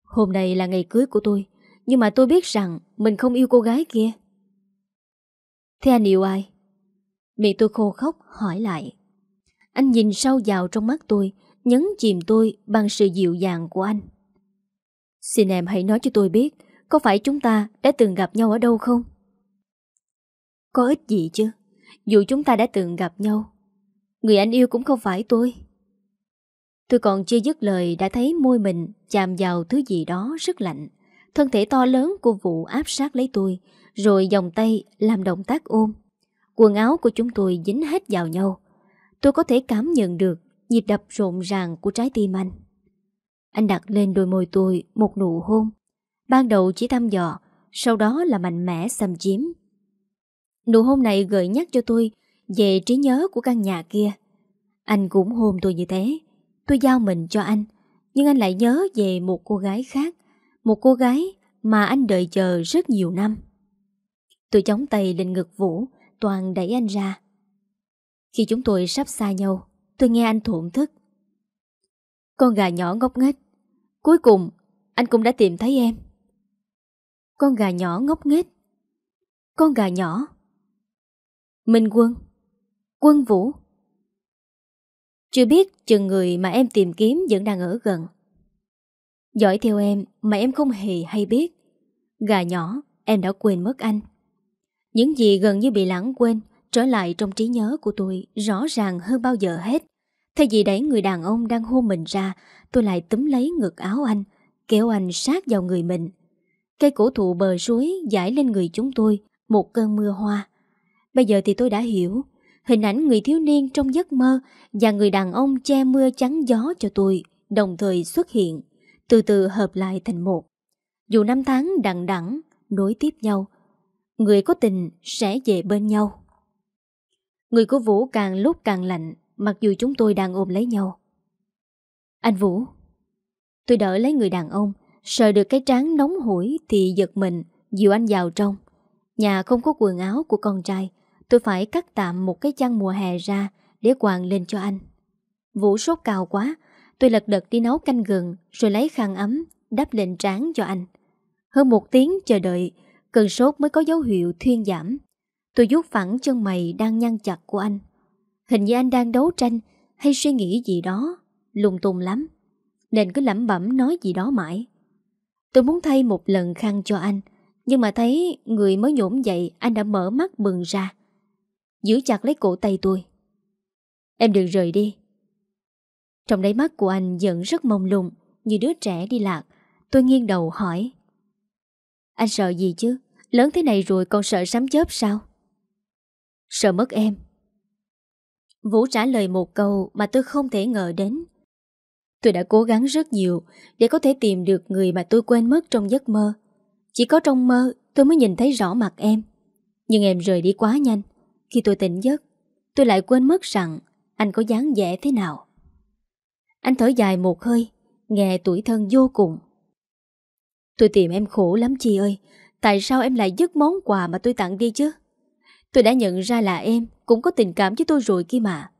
Hôm nay là ngày cưới của tôi Nhưng mà tôi biết rằng Mình không yêu cô gái kia Thế anh yêu ai Miệng tôi khô khóc hỏi lại Anh nhìn sâu vào trong mắt tôi Nhấn chìm tôi bằng sự dịu dàng của anh Xin em hãy nói cho tôi biết Có phải chúng ta đã từng gặp nhau ở đâu không có ích gì chứ Dù chúng ta đã từng gặp nhau Người anh yêu cũng không phải tôi Tôi còn chưa dứt lời đã thấy môi mình chạm vào thứ gì đó rất lạnh. Thân thể to lớn của vụ áp sát lấy tôi, rồi vòng tay làm động tác ôm. Quần áo của chúng tôi dính hết vào nhau. Tôi có thể cảm nhận được nhịp đập rộn ràng của trái tim anh. Anh đặt lên đôi môi tôi một nụ hôn. Ban đầu chỉ thăm dò, sau đó là mạnh mẽ xâm chiếm, Nụ hôn này gợi nhắc cho tôi về trí nhớ của căn nhà kia. Anh cũng hôn tôi như thế. Tôi giao mình cho anh, nhưng anh lại nhớ về một cô gái khác, một cô gái mà anh đợi chờ rất nhiều năm. Tôi chống tay lên ngực Vũ, toàn đẩy anh ra. Khi chúng tôi sắp xa nhau, tôi nghe anh thổn thức. Con gà nhỏ ngốc nghếch. Cuối cùng, anh cũng đã tìm thấy em. Con gà nhỏ ngốc nghếch. Con gà nhỏ. Minh Quân Quân Vũ Chưa biết chừng người mà em tìm kiếm vẫn đang ở gần Dõi theo em mà em không hề hay biết Gà nhỏ em đã quên mất anh Những gì gần như bị lãng quên Trở lại trong trí nhớ của tôi rõ ràng hơn bao giờ hết Thay vì đẩy người đàn ông đang hôn mình ra Tôi lại túm lấy ngực áo anh Kéo anh sát vào người mình Cây cổ thụ bờ suối giải lên người chúng tôi Một cơn mưa hoa Bây giờ thì tôi đã hiểu Hình ảnh người thiếu niên trong giấc mơ Và người đàn ông che mưa chắn gió cho tôi Đồng thời xuất hiện Từ từ hợp lại thành một Dù năm tháng đằng đẵng Nối tiếp nhau Người có tình sẽ về bên nhau Người của Vũ càng lúc càng lạnh Mặc dù chúng tôi đang ôm lấy nhau Anh Vũ Tôi đỡ lấy người đàn ông Sợ được cái trán nóng hổi Thì giật mình Dìu anh vào trong Nhà không có quần áo của con trai Tôi phải cắt tạm một cái chăn mùa hè ra Để quàng lên cho anh Vũ sốt cao quá Tôi lật đật đi nấu canh gừng Rồi lấy khăn ấm đắp lên trán cho anh Hơn một tiếng chờ đợi Cơn sốt mới có dấu hiệu thuyên giảm Tôi vuốt phẳng chân mày đang nhăn chặt của anh Hình như anh đang đấu tranh Hay suy nghĩ gì đó Lung tung lắm Nên cứ lẩm bẩm nói gì đó mãi Tôi muốn thay một lần khăn cho anh Nhưng mà thấy người mới nhổm dậy Anh đã mở mắt bừng ra Giữ chặt lấy cổ tay tôi Em đừng rời đi Trong đáy mắt của anh giận rất mông lung Như đứa trẻ đi lạc Tôi nghiêng đầu hỏi Anh sợ gì chứ Lớn thế này rồi còn sợ sắm chớp sao Sợ mất em Vũ trả lời một câu mà tôi không thể ngờ đến Tôi đã cố gắng rất nhiều để có thể tìm được người mà tôi quên mất trong giấc mơ. Chỉ có trong mơ tôi mới nhìn thấy rõ mặt em. Nhưng em rời đi quá nhanh, khi tôi tỉnh giấc, tôi lại quên mất rằng anh có dáng vẻ thế nào. Anh thở dài một hơi, nghe tuổi thân vô cùng. Tôi tìm em khổ lắm chị ơi, tại sao em lại dứt món quà mà tôi tặng đi chứ? Tôi đã nhận ra là em cũng có tình cảm với tôi rồi kia mà.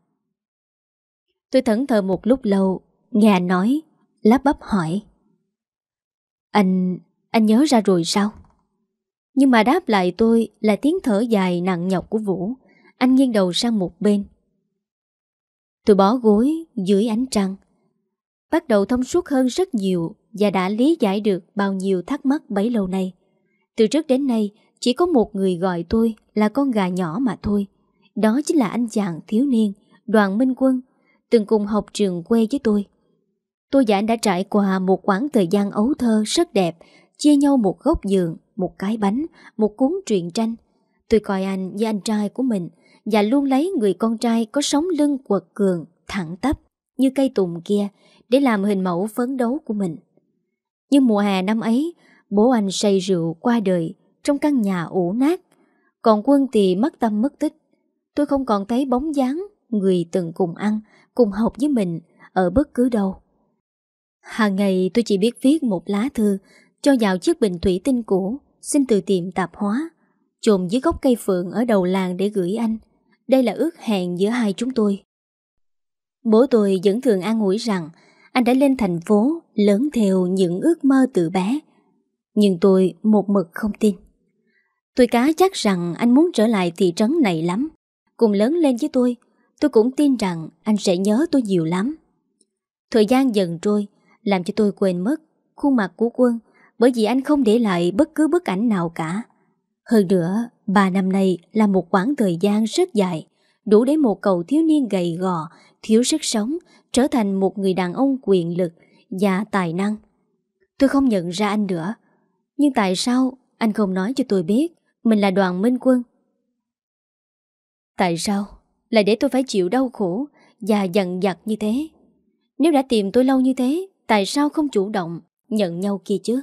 Tôi thẫn thờ một lúc lâu, nghe anh nói, lắp bắp hỏi. Anh, anh nhớ ra rồi sao? Nhưng mà đáp lại tôi là tiếng thở dài nặng nhọc của Vũ anh nghiêng đầu sang một bên Tôi bó gối dưới ánh trăng Bắt đầu thông suốt hơn rất nhiều Và đã lý giải được bao nhiêu thắc mắc bấy lâu nay Từ trước đến nay Chỉ có một người gọi tôi là con gà nhỏ mà thôi Đó chính là anh chàng thiếu niên Đoàn Minh Quân Từng cùng học trường quê với tôi Tôi và anh đã trải qua một quãng thời gian ấu thơ rất đẹp Chia nhau một góc giường, một cái bánh, một cuốn truyện tranh Tôi coi anh như anh trai của mình và luôn lấy người con trai có sống lưng quật cường, thẳng tắp như cây tùng kia để làm hình mẫu phấn đấu của mình. Nhưng mùa hè năm ấy, bố anh say rượu qua đời trong căn nhà ủ nát, còn quân thì mất tâm mất tích. Tôi không còn thấy bóng dáng người từng cùng ăn, cùng học với mình ở bất cứ đâu. Hàng ngày tôi chỉ biết viết một lá thư cho vào chiếc bình thủy tinh cũ, xin từ tiệm tạp hóa, trồn dưới gốc cây phượng ở đầu làng để gửi anh đây là ước hẹn giữa hai chúng tôi. Bố tôi vẫn thường an ủi rằng anh đã lên thành phố lớn theo những ước mơ từ bé. Nhưng tôi một mực không tin. Tôi cá chắc rằng anh muốn trở lại thị trấn này lắm. Cùng lớn lên với tôi, tôi cũng tin rằng anh sẽ nhớ tôi nhiều lắm. Thời gian dần trôi, làm cho tôi quên mất khuôn mặt của quân bởi vì anh không để lại bất cứ bức ảnh nào cả. Hơn nữa, 3 năm nay là một khoảng thời gian rất dài, đủ để một cậu thiếu niên gầy gò, thiếu sức sống, trở thành một người đàn ông quyền lực và tài năng. Tôi không nhận ra anh nữa. Nhưng tại sao anh không nói cho tôi biết mình là đoàn minh quân? Tại sao lại để tôi phải chịu đau khổ và dằn vặt như thế? Nếu đã tìm tôi lâu như thế, tại sao không chủ động nhận nhau kia chứ?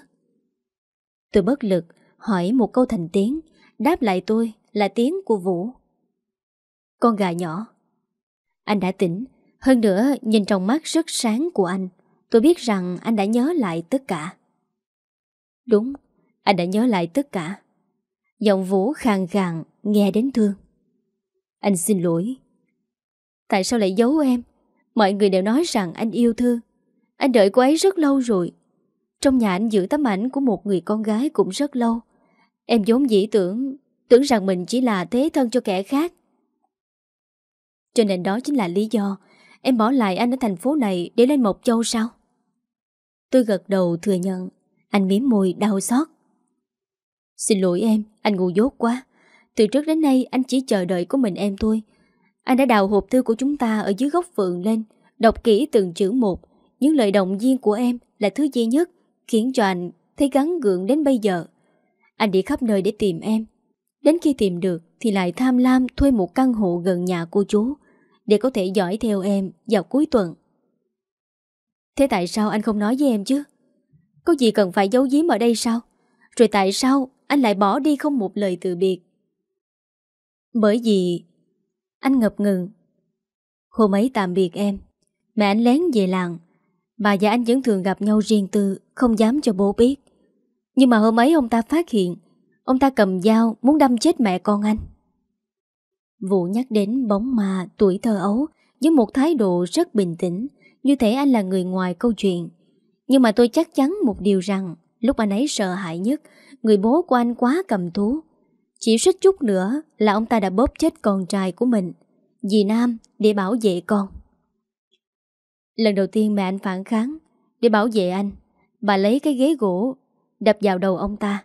Tôi bất lực hỏi một câu thành tiếng, đáp lại tôi là tiếng của Vũ. Con gà nhỏ. Anh đã tỉnh, hơn nữa nhìn trong mắt rất sáng của anh, tôi biết rằng anh đã nhớ lại tất cả. Đúng, anh đã nhớ lại tất cả. Giọng Vũ khàn khàn nghe đến thương. Anh xin lỗi. Tại sao lại giấu em? Mọi người đều nói rằng anh yêu thương. Anh đợi cô ấy rất lâu rồi. Trong nhà anh giữ tấm ảnh của một người con gái cũng rất lâu. Em vốn dĩ tưởng Tưởng rằng mình chỉ là thế thân cho kẻ khác Cho nên đó chính là lý do Em bỏ lại anh ở thành phố này Để lên Mộc Châu sao Tôi gật đầu thừa nhận Anh miếm môi đau xót Xin lỗi em, anh ngu dốt quá Từ trước đến nay anh chỉ chờ đợi của mình em thôi Anh đã đào hộp thư của chúng ta Ở dưới góc phượng lên Đọc kỹ từng chữ một Những lời động viên của em là thứ duy nhất Khiến cho anh thấy gắn gượng đến bây giờ anh đi khắp nơi để tìm em Đến khi tìm được thì lại tham lam thuê một căn hộ gần nhà cô chú Để có thể dõi theo em vào cuối tuần Thế tại sao anh không nói với em chứ? Có gì cần phải giấu giếm ở đây sao? Rồi tại sao anh lại bỏ đi không một lời từ biệt? Bởi vì... Anh ngập ngừng Hôm ấy tạm biệt em Mẹ anh lén về làng Bà và anh vẫn thường gặp nhau riêng tư Không dám cho bố biết nhưng mà hôm ấy ông ta phát hiện Ông ta cầm dao muốn đâm chết mẹ con anh Vũ nhắc đến bóng ma tuổi thơ ấu Với một thái độ rất bình tĩnh Như thể anh là người ngoài câu chuyện Nhưng mà tôi chắc chắn một điều rằng Lúc anh ấy sợ hãi nhất Người bố của anh quá cầm thú Chỉ suýt chút nữa là ông ta đã bóp chết con trai của mình Dì Nam để bảo vệ con Lần đầu tiên mẹ anh phản kháng Để bảo vệ anh Bà lấy cái ghế gỗ đập vào đầu ông ta.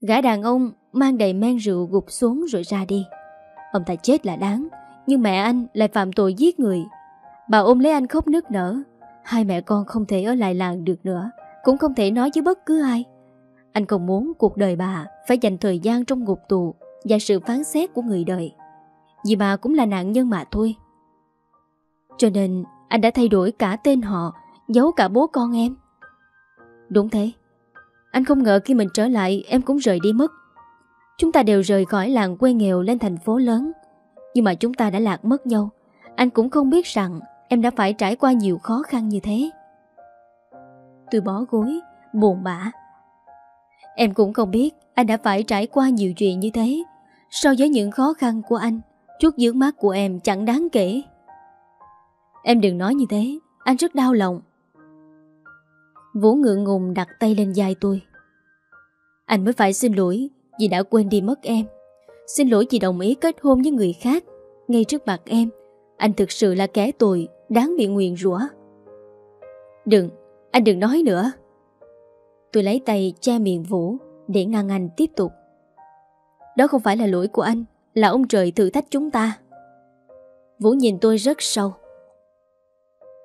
Gã đàn ông mang đầy men rượu gục xuống rồi ra đi. Ông ta chết là đáng, nhưng mẹ anh lại phạm tội giết người. Bà ôm lấy anh khóc nức nở. Hai mẹ con không thể ở lại làng được nữa, cũng không thể nói với bất cứ ai. Anh không muốn cuộc đời bà phải dành thời gian trong ngục tù và sự phán xét của người đời. Vì bà cũng là nạn nhân mà thôi. Cho nên anh đã thay đổi cả tên họ, giấu cả bố con em. Đúng thế. Anh không ngờ khi mình trở lại em cũng rời đi mất. Chúng ta đều rời khỏi làng quê nghèo lên thành phố lớn. Nhưng mà chúng ta đã lạc mất nhau. Anh cũng không biết rằng em đã phải trải qua nhiều khó khăn như thế. Tôi bó gối, buồn bã. Em cũng không biết anh đã phải trải qua nhiều chuyện như thế. So với những khó khăn của anh, chút dướng mắt của em chẳng đáng kể. Em đừng nói như thế, anh rất đau lòng. Vũ ngượng ngùng đặt tay lên vai tôi Anh mới phải xin lỗi Vì đã quên đi mất em Xin lỗi vì đồng ý kết hôn với người khác Ngay trước mặt em Anh thực sự là kẻ tồi Đáng bị nguyền rủa Đừng, anh đừng nói nữa Tôi lấy tay che miệng Vũ Để ngăn anh tiếp tục Đó không phải là lỗi của anh Là ông trời thử thách chúng ta Vũ nhìn tôi rất sâu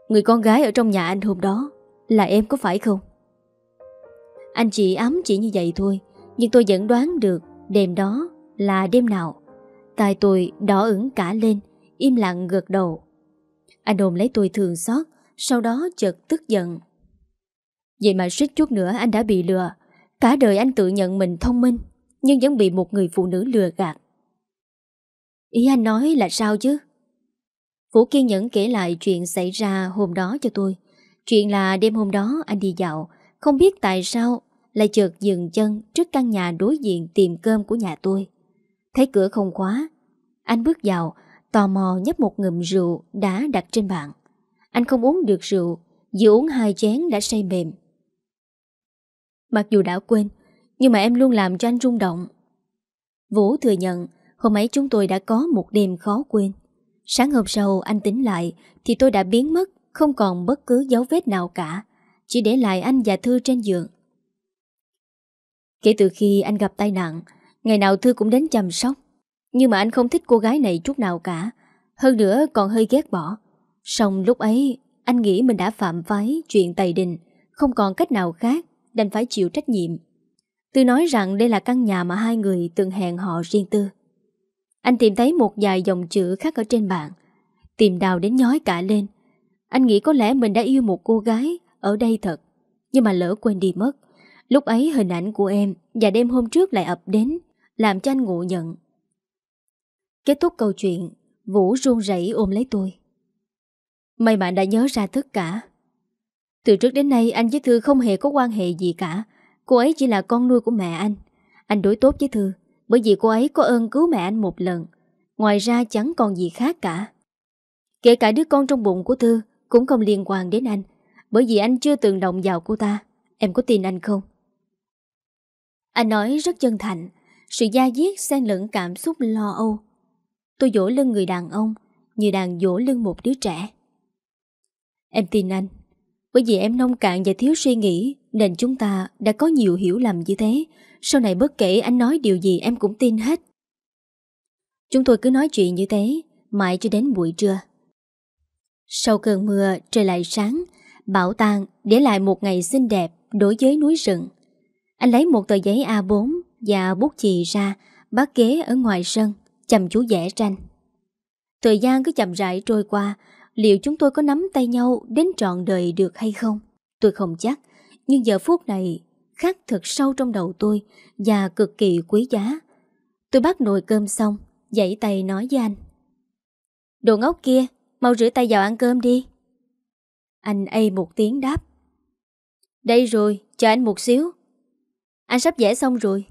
Người con gái ở trong nhà anh hôm đó là em có phải không? Anh chị ám chỉ như vậy thôi Nhưng tôi vẫn đoán được Đêm đó là đêm nào Tài tôi đỏ ửng cả lên Im lặng gật đầu Anh ôm lấy tôi thường xót Sau đó chợt tức giận Vậy mà suýt chút nữa anh đã bị lừa Cả đời anh tự nhận mình thông minh Nhưng vẫn bị một người phụ nữ lừa gạt Ý anh nói là sao chứ Vũ kiên nhẫn kể lại chuyện xảy ra hôm đó cho tôi Chuyện là đêm hôm đó anh đi dạo, không biết tại sao lại chợt dừng chân trước căn nhà đối diện tìm cơm của nhà tôi. Thấy cửa không khóa, anh bước vào, tò mò nhấp một ngụm rượu đã đặt trên bàn. Anh không uống được rượu, vừa uống hai chén đã say mềm. Mặc dù đã quên, nhưng mà em luôn làm cho anh rung động. Vũ thừa nhận, hôm ấy chúng tôi đã có một đêm khó quên. Sáng hôm sau anh tỉnh lại thì tôi đã biến mất không còn bất cứ dấu vết nào cả, chỉ để lại anh và Thư trên giường. Kể từ khi anh gặp tai nạn, ngày nào Thư cũng đến chăm sóc. Nhưng mà anh không thích cô gái này chút nào cả, hơn nữa còn hơi ghét bỏ. Xong lúc ấy, anh nghĩ mình đã phạm phái chuyện tày đình, không còn cách nào khác, đành phải chịu trách nhiệm. Tư nói rằng đây là căn nhà mà hai người từng hẹn họ riêng tư. Anh tìm thấy một vài dòng chữ khác ở trên bảng, tìm đào đến nhói cả lên, anh nghĩ có lẽ mình đã yêu một cô gái Ở đây thật Nhưng mà lỡ quên đi mất Lúc ấy hình ảnh của em Và đêm hôm trước lại ập đến Làm cho anh ngộ nhận Kết thúc câu chuyện Vũ run rẩy ôm lấy tôi May mà đã nhớ ra tất cả Từ trước đến nay anh với Thư không hề có quan hệ gì cả Cô ấy chỉ là con nuôi của mẹ anh Anh đối tốt với Thư Bởi vì cô ấy có ơn cứu mẹ anh một lần Ngoài ra chẳng còn gì khác cả Kể cả đứa con trong bụng của Thư cũng không liên quan đến anh, bởi vì anh chưa từng động vào cô ta. Em có tin anh không? Anh nói rất chân thành, sự da diết xen lẫn cảm xúc lo âu. Tôi dỗ lưng người đàn ông như đang dỗ lưng một đứa trẻ. Em tin anh, bởi vì em nông cạn và thiếu suy nghĩ nên chúng ta đã có nhiều hiểu lầm như thế. Sau này bất kể anh nói điều gì em cũng tin hết. Chúng tôi cứ nói chuyện như thế mãi cho đến buổi trưa. Sau cơn mưa trời lại sáng, bảo tàng để lại một ngày xinh đẹp đối với núi rừng. Anh lấy một tờ giấy A4 và bút chì ra, bác ghế ở ngoài sân, chầm chú vẽ tranh. Thời gian cứ chậm rãi trôi qua, liệu chúng tôi có nắm tay nhau đến trọn đời được hay không? Tôi không chắc, nhưng giờ phút này khắc thật sâu trong đầu tôi và cực kỳ quý giá. Tôi bắt nồi cơm xong, dãy tay nói với anh. Đồ ngốc kia, Mau rửa tay vào ăn cơm đi Anh ấy một tiếng đáp Đây rồi, chờ anh một xíu Anh sắp vẽ xong rồi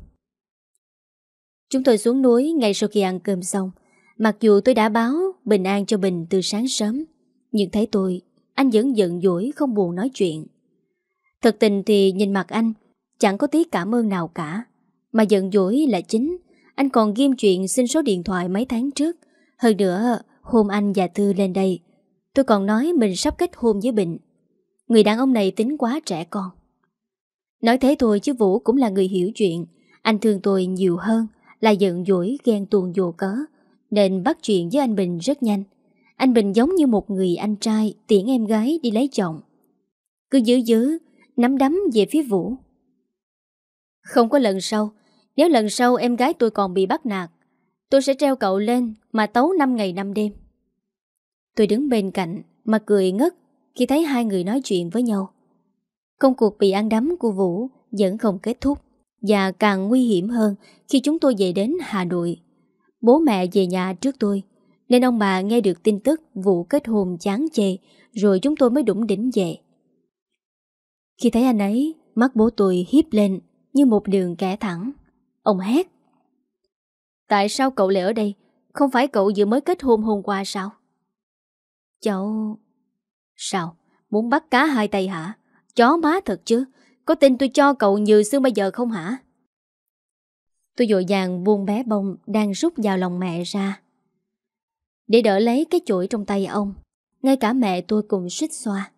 Chúng tôi xuống núi ngay sau khi ăn cơm xong Mặc dù tôi đã báo bình an cho Bình từ sáng sớm Nhưng thấy tôi, anh vẫn giận dỗi không buồn nói chuyện Thật tình thì nhìn mặt anh Chẳng có tí cảm ơn nào cả Mà giận dỗi là chính Anh còn ghim chuyện xin số điện thoại mấy tháng trước Hơn nữa Hôm anh và Tư lên đây. Tôi còn nói mình sắp kết hôn với Bình. Người đàn ông này tính quá trẻ con. Nói thế thôi chứ Vũ cũng là người hiểu chuyện. Anh thương tôi nhiều hơn là giận dỗi ghen tuồng vô cớ. Nên bắt chuyện với anh Bình rất nhanh. Anh Bình giống như một người anh trai tiễn em gái đi lấy chồng. Cứ giữ giữ, nắm đấm về phía Vũ. Không có lần sau, nếu lần sau em gái tôi còn bị bắt nạt Tôi sẽ treo cậu lên mà tấu năm ngày năm đêm. Tôi đứng bên cạnh mà cười ngất khi thấy hai người nói chuyện với nhau. Công cuộc bị ăn đắm của Vũ vẫn không kết thúc và càng nguy hiểm hơn khi chúng tôi về đến Hà Nội. Bố mẹ về nhà trước tôi nên ông bà nghe được tin tức Vũ kết hôn chán chê rồi chúng tôi mới đủng đỉnh về. Khi thấy anh ấy, mắt bố tôi hiếp lên như một đường kẻ thẳng. Ông hét. Tại sao cậu lại ở đây? Không phải cậu vừa mới kết hôn hôm qua sao? Cháu... Sao? Muốn bắt cá hai tay hả? Chó má thật chứ? Có tin tôi cho cậu như xưa bây giờ không hả? Tôi dội dàng buông bé bông đang rút vào lòng mẹ ra. Để đỡ lấy cái chuỗi trong tay ông, ngay cả mẹ tôi cùng xích xoa.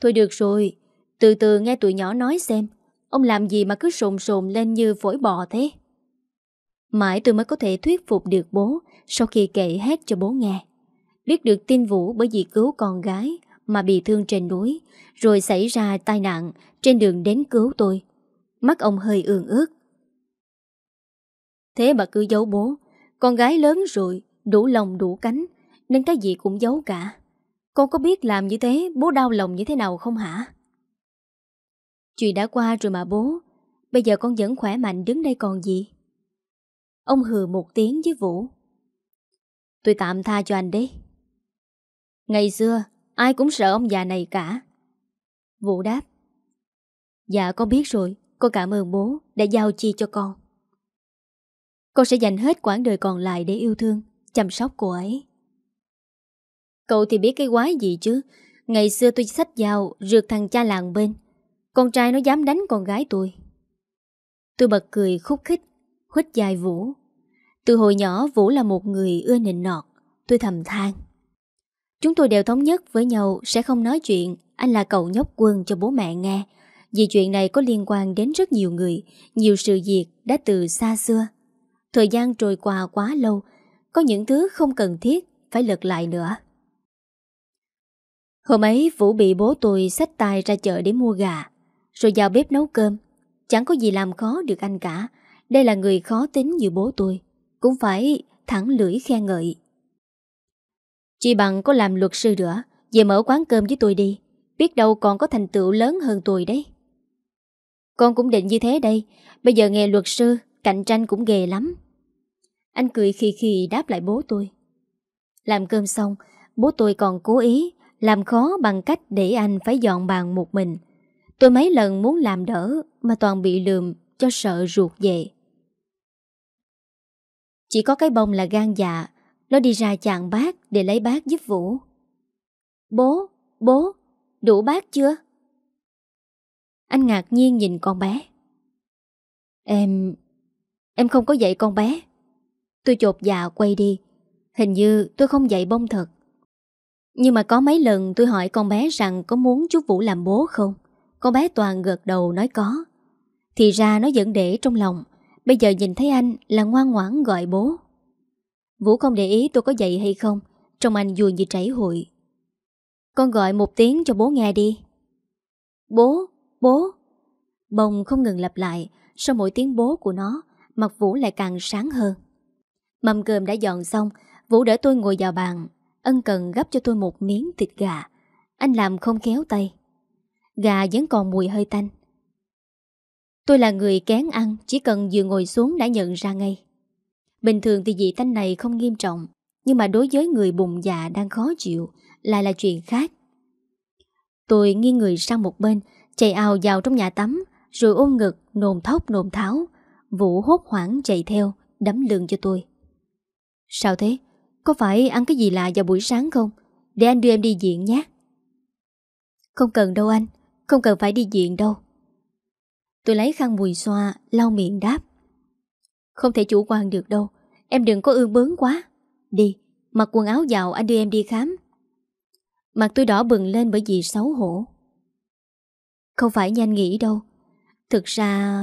Thôi được rồi, từ từ nghe tụi nhỏ nói xem, ông làm gì mà cứ sồn sồn lên như phổi bò thế? Mãi tôi mới có thể thuyết phục được bố sau khi kể hết cho bố nghe. Biết được tin Vũ bởi vì cứu con gái mà bị thương trên núi, rồi xảy ra tai nạn trên đường đến cứu tôi. Mắt ông hơi ương ướt. Thế bà cứ giấu bố, con gái lớn rồi, đủ lòng đủ cánh, nên cái gì cũng giấu cả. Con có biết làm như thế bố đau lòng như thế nào không hả? Chuyện đã qua rồi mà bố, bây giờ con vẫn khỏe mạnh đứng đây còn gì? Ông hừ một tiếng với Vũ Tôi tạm tha cho anh đấy Ngày xưa Ai cũng sợ ông già này cả Vũ đáp Dạ con biết rồi Con cảm ơn bố đã giao chi cho con Con sẽ dành hết quãng đời còn lại Để yêu thương, chăm sóc cô ấy Cậu thì biết cái quái gì chứ Ngày xưa tôi sách dao Rượt thằng cha làng bên Con trai nó dám đánh con gái tôi Tôi bật cười khúc khích Khuếch dài Vũ từ hồi nhỏ Vũ là một người ưa nịnh nọt Tôi thầm than Chúng tôi đều thống nhất với nhau Sẽ không nói chuyện Anh là cậu nhóc quân cho bố mẹ nghe Vì chuyện này có liên quan đến rất nhiều người Nhiều sự việc đã từ xa xưa Thời gian trôi qua quá lâu Có những thứ không cần thiết Phải lật lại nữa Hôm ấy Vũ bị bố tôi xách tay ra chợ để mua gà Rồi vào bếp nấu cơm Chẳng có gì làm khó được anh cả Đây là người khó tính như bố tôi cũng phải thẳng lưỡi khen ngợi. Chị bằng có làm luật sư nữa, về mở quán cơm với tôi đi, biết đâu còn có thành tựu lớn hơn tôi đấy. Con cũng định như thế đây, bây giờ nghề luật sư, cạnh tranh cũng ghê lắm. Anh cười khì khì đáp lại bố tôi. Làm cơm xong, bố tôi còn cố ý làm khó bằng cách để anh phải dọn bàn một mình. Tôi mấy lần muốn làm đỡ mà toàn bị lườm cho sợ ruột về. Chỉ có cái bông là gan dạ Nó đi ra chàng bác để lấy bác giúp Vũ Bố, bố, đủ bác chưa? Anh ngạc nhiên nhìn con bé Em... em không có dạy con bé Tôi chột dạ quay đi Hình như tôi không dạy bông thật Nhưng mà có mấy lần tôi hỏi con bé rằng có muốn chú Vũ làm bố không? Con bé toàn gật đầu nói có Thì ra nó vẫn để trong lòng Bây giờ nhìn thấy anh là ngoan ngoãn gọi bố Vũ không để ý tôi có dậy hay không Trong anh vui như chảy hội Con gọi một tiếng cho bố nghe đi Bố, bố bồng không ngừng lặp lại Sau mỗi tiếng bố của nó Mặt Vũ lại càng sáng hơn mầm cơm đã dọn xong Vũ đỡ tôi ngồi vào bàn Ân cần gấp cho tôi một miếng thịt gà Anh làm không khéo tay Gà vẫn còn mùi hơi tanh Tôi là người kén ăn, chỉ cần vừa ngồi xuống đã nhận ra ngay. Bình thường thì dị tanh này không nghiêm trọng, nhưng mà đối với người bùng dạ đang khó chịu lại là chuyện khác. Tôi nghiêng người sang một bên, chạy ào vào trong nhà tắm, rồi ôm ngực, nồn thóc nồn tháo. Vũ hốt hoảng chạy theo, đấm lưng cho tôi. Sao thế? Có phải ăn cái gì lạ vào buổi sáng không? Để anh đưa em đi diện nhé. Không cần đâu anh, không cần phải đi diện đâu. Tôi lấy khăn mùi xoa Lau miệng đáp Không thể chủ quan được đâu Em đừng có ương bướng quá Đi Mặc quần áo dạo anh đưa em đi khám Mặt tôi đỏ bừng lên bởi vì xấu hổ Không phải như anh nghĩ đâu Thực ra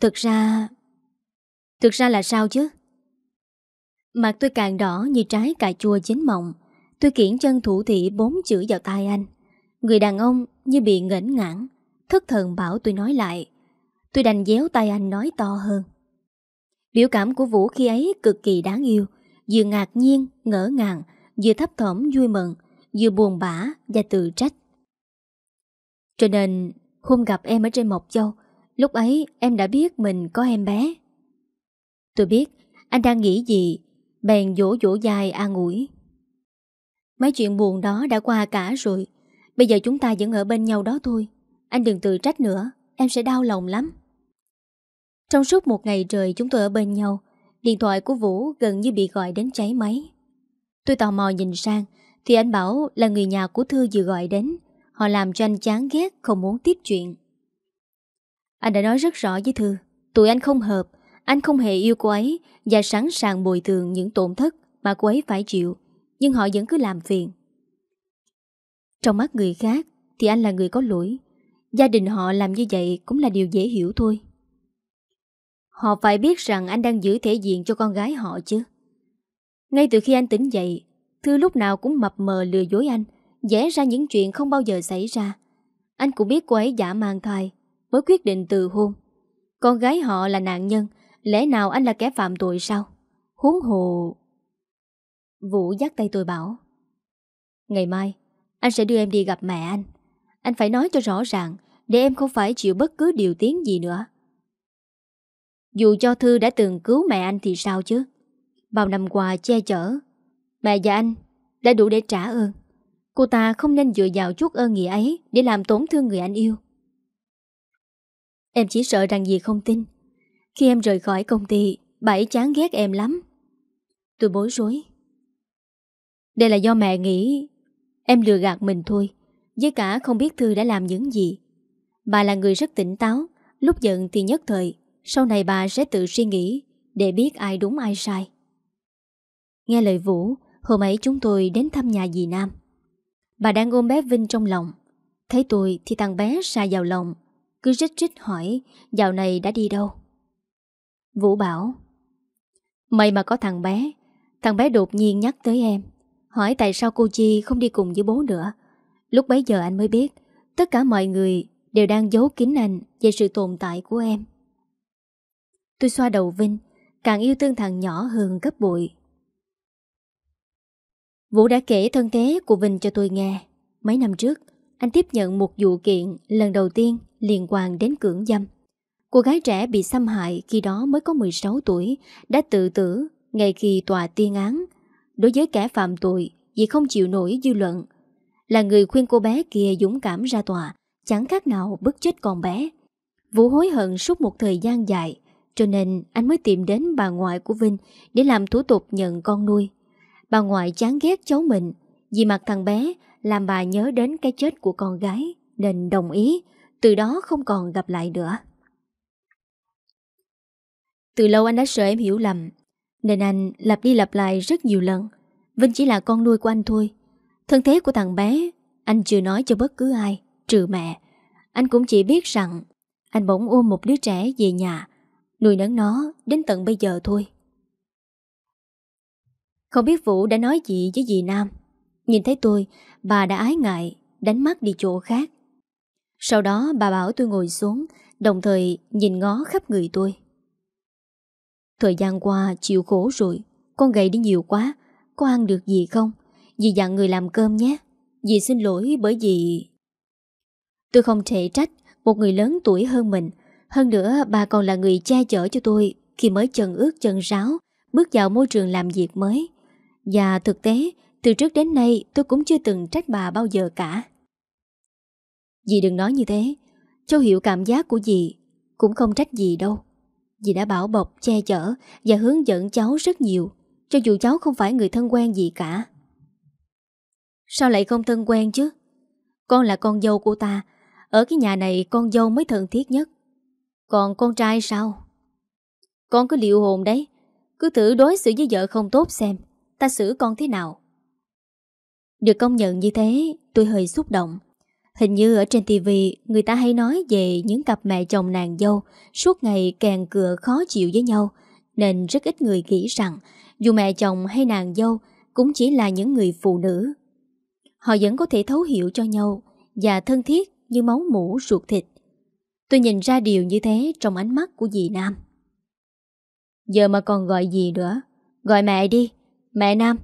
Thực ra Thực ra là sao chứ Mặt tôi càng đỏ như trái cà chua chín mọng Tôi kiển chân thủ thị bốn chữ vào tai anh Người đàn ông như bị ngẩn ngãn Thất thần bảo tôi nói lại Tôi đành déo tay anh nói to hơn. Biểu cảm của Vũ khi ấy cực kỳ đáng yêu, vừa ngạc nhiên, ngỡ ngàng, vừa thấp thỏm vui mừng, vừa buồn bã và tự trách. Cho nên, hôm gặp em ở trên Mộc Châu, lúc ấy em đã biết mình có em bé. Tôi biết, anh đang nghĩ gì, bèn dỗ dỗ dài an ủi. Mấy chuyện buồn đó đã qua cả rồi, bây giờ chúng ta vẫn ở bên nhau đó thôi. Anh đừng tự trách nữa, em sẽ đau lòng lắm. Trong suốt một ngày trời chúng tôi ở bên nhau, điện thoại của Vũ gần như bị gọi đến cháy máy. Tôi tò mò nhìn sang, thì anh bảo là người nhà của Thư vừa gọi đến. Họ làm cho anh chán ghét, không muốn tiếp chuyện. Anh đã nói rất rõ với Thư, tụi anh không hợp, anh không hề yêu cô ấy và sẵn sàng bồi thường những tổn thất mà cô ấy phải chịu, nhưng họ vẫn cứ làm phiền. Trong mắt người khác thì anh là người có lỗi. Gia đình họ làm như vậy cũng là điều dễ hiểu thôi. Họ phải biết rằng anh đang giữ thể diện cho con gái họ chứ. Ngay từ khi anh tỉnh dậy, Thư lúc nào cũng mập mờ lừa dối anh, vẽ ra những chuyện không bao giờ xảy ra. Anh cũng biết cô ấy giả mang thai, mới quyết định từ hôn. Con gái họ là nạn nhân, lẽ nào anh là kẻ phạm tội sao? Huống hồ... Vũ dắt tay tôi bảo. Ngày mai, anh sẽ đưa em đi gặp mẹ anh. Anh phải nói cho rõ ràng, để em không phải chịu bất cứ điều tiếng gì nữa. Dù cho Thư đã từng cứu mẹ anh thì sao chứ Bao năm qua che chở Mẹ và anh đã đủ để trả ơn Cô ta không nên dựa vào chút ơn nghĩa ấy Để làm tổn thương người anh yêu Em chỉ sợ rằng gì không tin Khi em rời khỏi công ty Bà ấy chán ghét em lắm Tôi bối rối Đây là do mẹ nghĩ Em lừa gạt mình thôi Với cả không biết Thư đã làm những gì Bà là người rất tỉnh táo Lúc giận thì nhất thời sau này bà sẽ tự suy nghĩ Để biết ai đúng ai sai Nghe lời Vũ Hôm ấy chúng tôi đến thăm nhà dì Nam Bà đang ôm bé Vinh trong lòng Thấy tôi thì thằng bé xa vào lòng Cứ rít rít hỏi Dạo này đã đi đâu Vũ bảo May mà có thằng bé Thằng bé đột nhiên nhắc tới em Hỏi tại sao cô Chi không đi cùng với bố nữa Lúc bấy giờ anh mới biết Tất cả mọi người đều đang giấu kín anh Về sự tồn tại của em Tôi xoa đầu Vinh Càng yêu thương thằng nhỏ hơn gấp bụi Vũ đã kể thân thế của Vinh cho tôi nghe Mấy năm trước Anh tiếp nhận một vụ kiện lần đầu tiên liên quan đến cưỡng dâm Cô gái trẻ bị xâm hại khi đó mới có 16 tuổi Đã tự tử ngay khi tòa tuyên án Đối với kẻ phạm tội Vì không chịu nổi dư luận Là người khuyên cô bé kia dũng cảm ra tòa Chẳng khác nào bức chết con bé Vũ hối hận suốt một thời gian dài cho nên anh mới tìm đến bà ngoại của Vinh để làm thủ tục nhận con nuôi. Bà ngoại chán ghét cháu mình, vì mặt thằng bé làm bà nhớ đến cái chết của con gái nên đồng ý, từ đó không còn gặp lại nữa. Từ lâu anh đã sợ em hiểu lầm, nên anh lặp đi lặp lại rất nhiều lần. Vinh chỉ là con nuôi của anh thôi. Thân thế của thằng bé, anh chưa nói cho bất cứ ai, trừ mẹ. Anh cũng chỉ biết rằng anh bỗng ôm một đứa trẻ về nhà Nuôi nấng nó đến tận bây giờ thôi Không biết Vũ đã nói gì với dì Nam Nhìn thấy tôi Bà đã ái ngại Đánh mắt đi chỗ khác Sau đó bà bảo tôi ngồi xuống Đồng thời nhìn ngó khắp người tôi Thời gian qua chịu khổ rồi Con gầy đi nhiều quá Có ăn được gì không Dì dặn người làm cơm nhé Dì xin lỗi bởi vì Tôi không thể trách Một người lớn tuổi hơn mình hơn nữa, bà còn là người che chở cho tôi khi mới chân ướt chân ráo, bước vào môi trường làm việc mới. Và thực tế, từ trước đến nay tôi cũng chưa từng trách bà bao giờ cả. Dì đừng nói như thế, cháu hiểu cảm giác của dì, cũng không trách gì đâu. Dì đã bảo bọc, che chở và hướng dẫn cháu rất nhiều, cho dù cháu không phải người thân quen gì cả. Sao lại không thân quen chứ? Con là con dâu của ta, ở cái nhà này con dâu mới thân thiết nhất. Còn con trai sao? Con cứ liệu hồn đấy. Cứ thử đối xử với vợ không tốt xem. Ta xử con thế nào? Được công nhận như thế, tôi hơi xúc động. Hình như ở trên tivi người ta hay nói về những cặp mẹ chồng nàng dâu suốt ngày càng cửa khó chịu với nhau, nên rất ít người nghĩ rằng dù mẹ chồng hay nàng dâu cũng chỉ là những người phụ nữ. Họ vẫn có thể thấu hiểu cho nhau và thân thiết như máu mũ ruột thịt. Tôi nhìn ra điều như thế trong ánh mắt của dì Nam. Giờ mà còn gọi gì nữa? Gọi mẹ đi, mẹ Nam.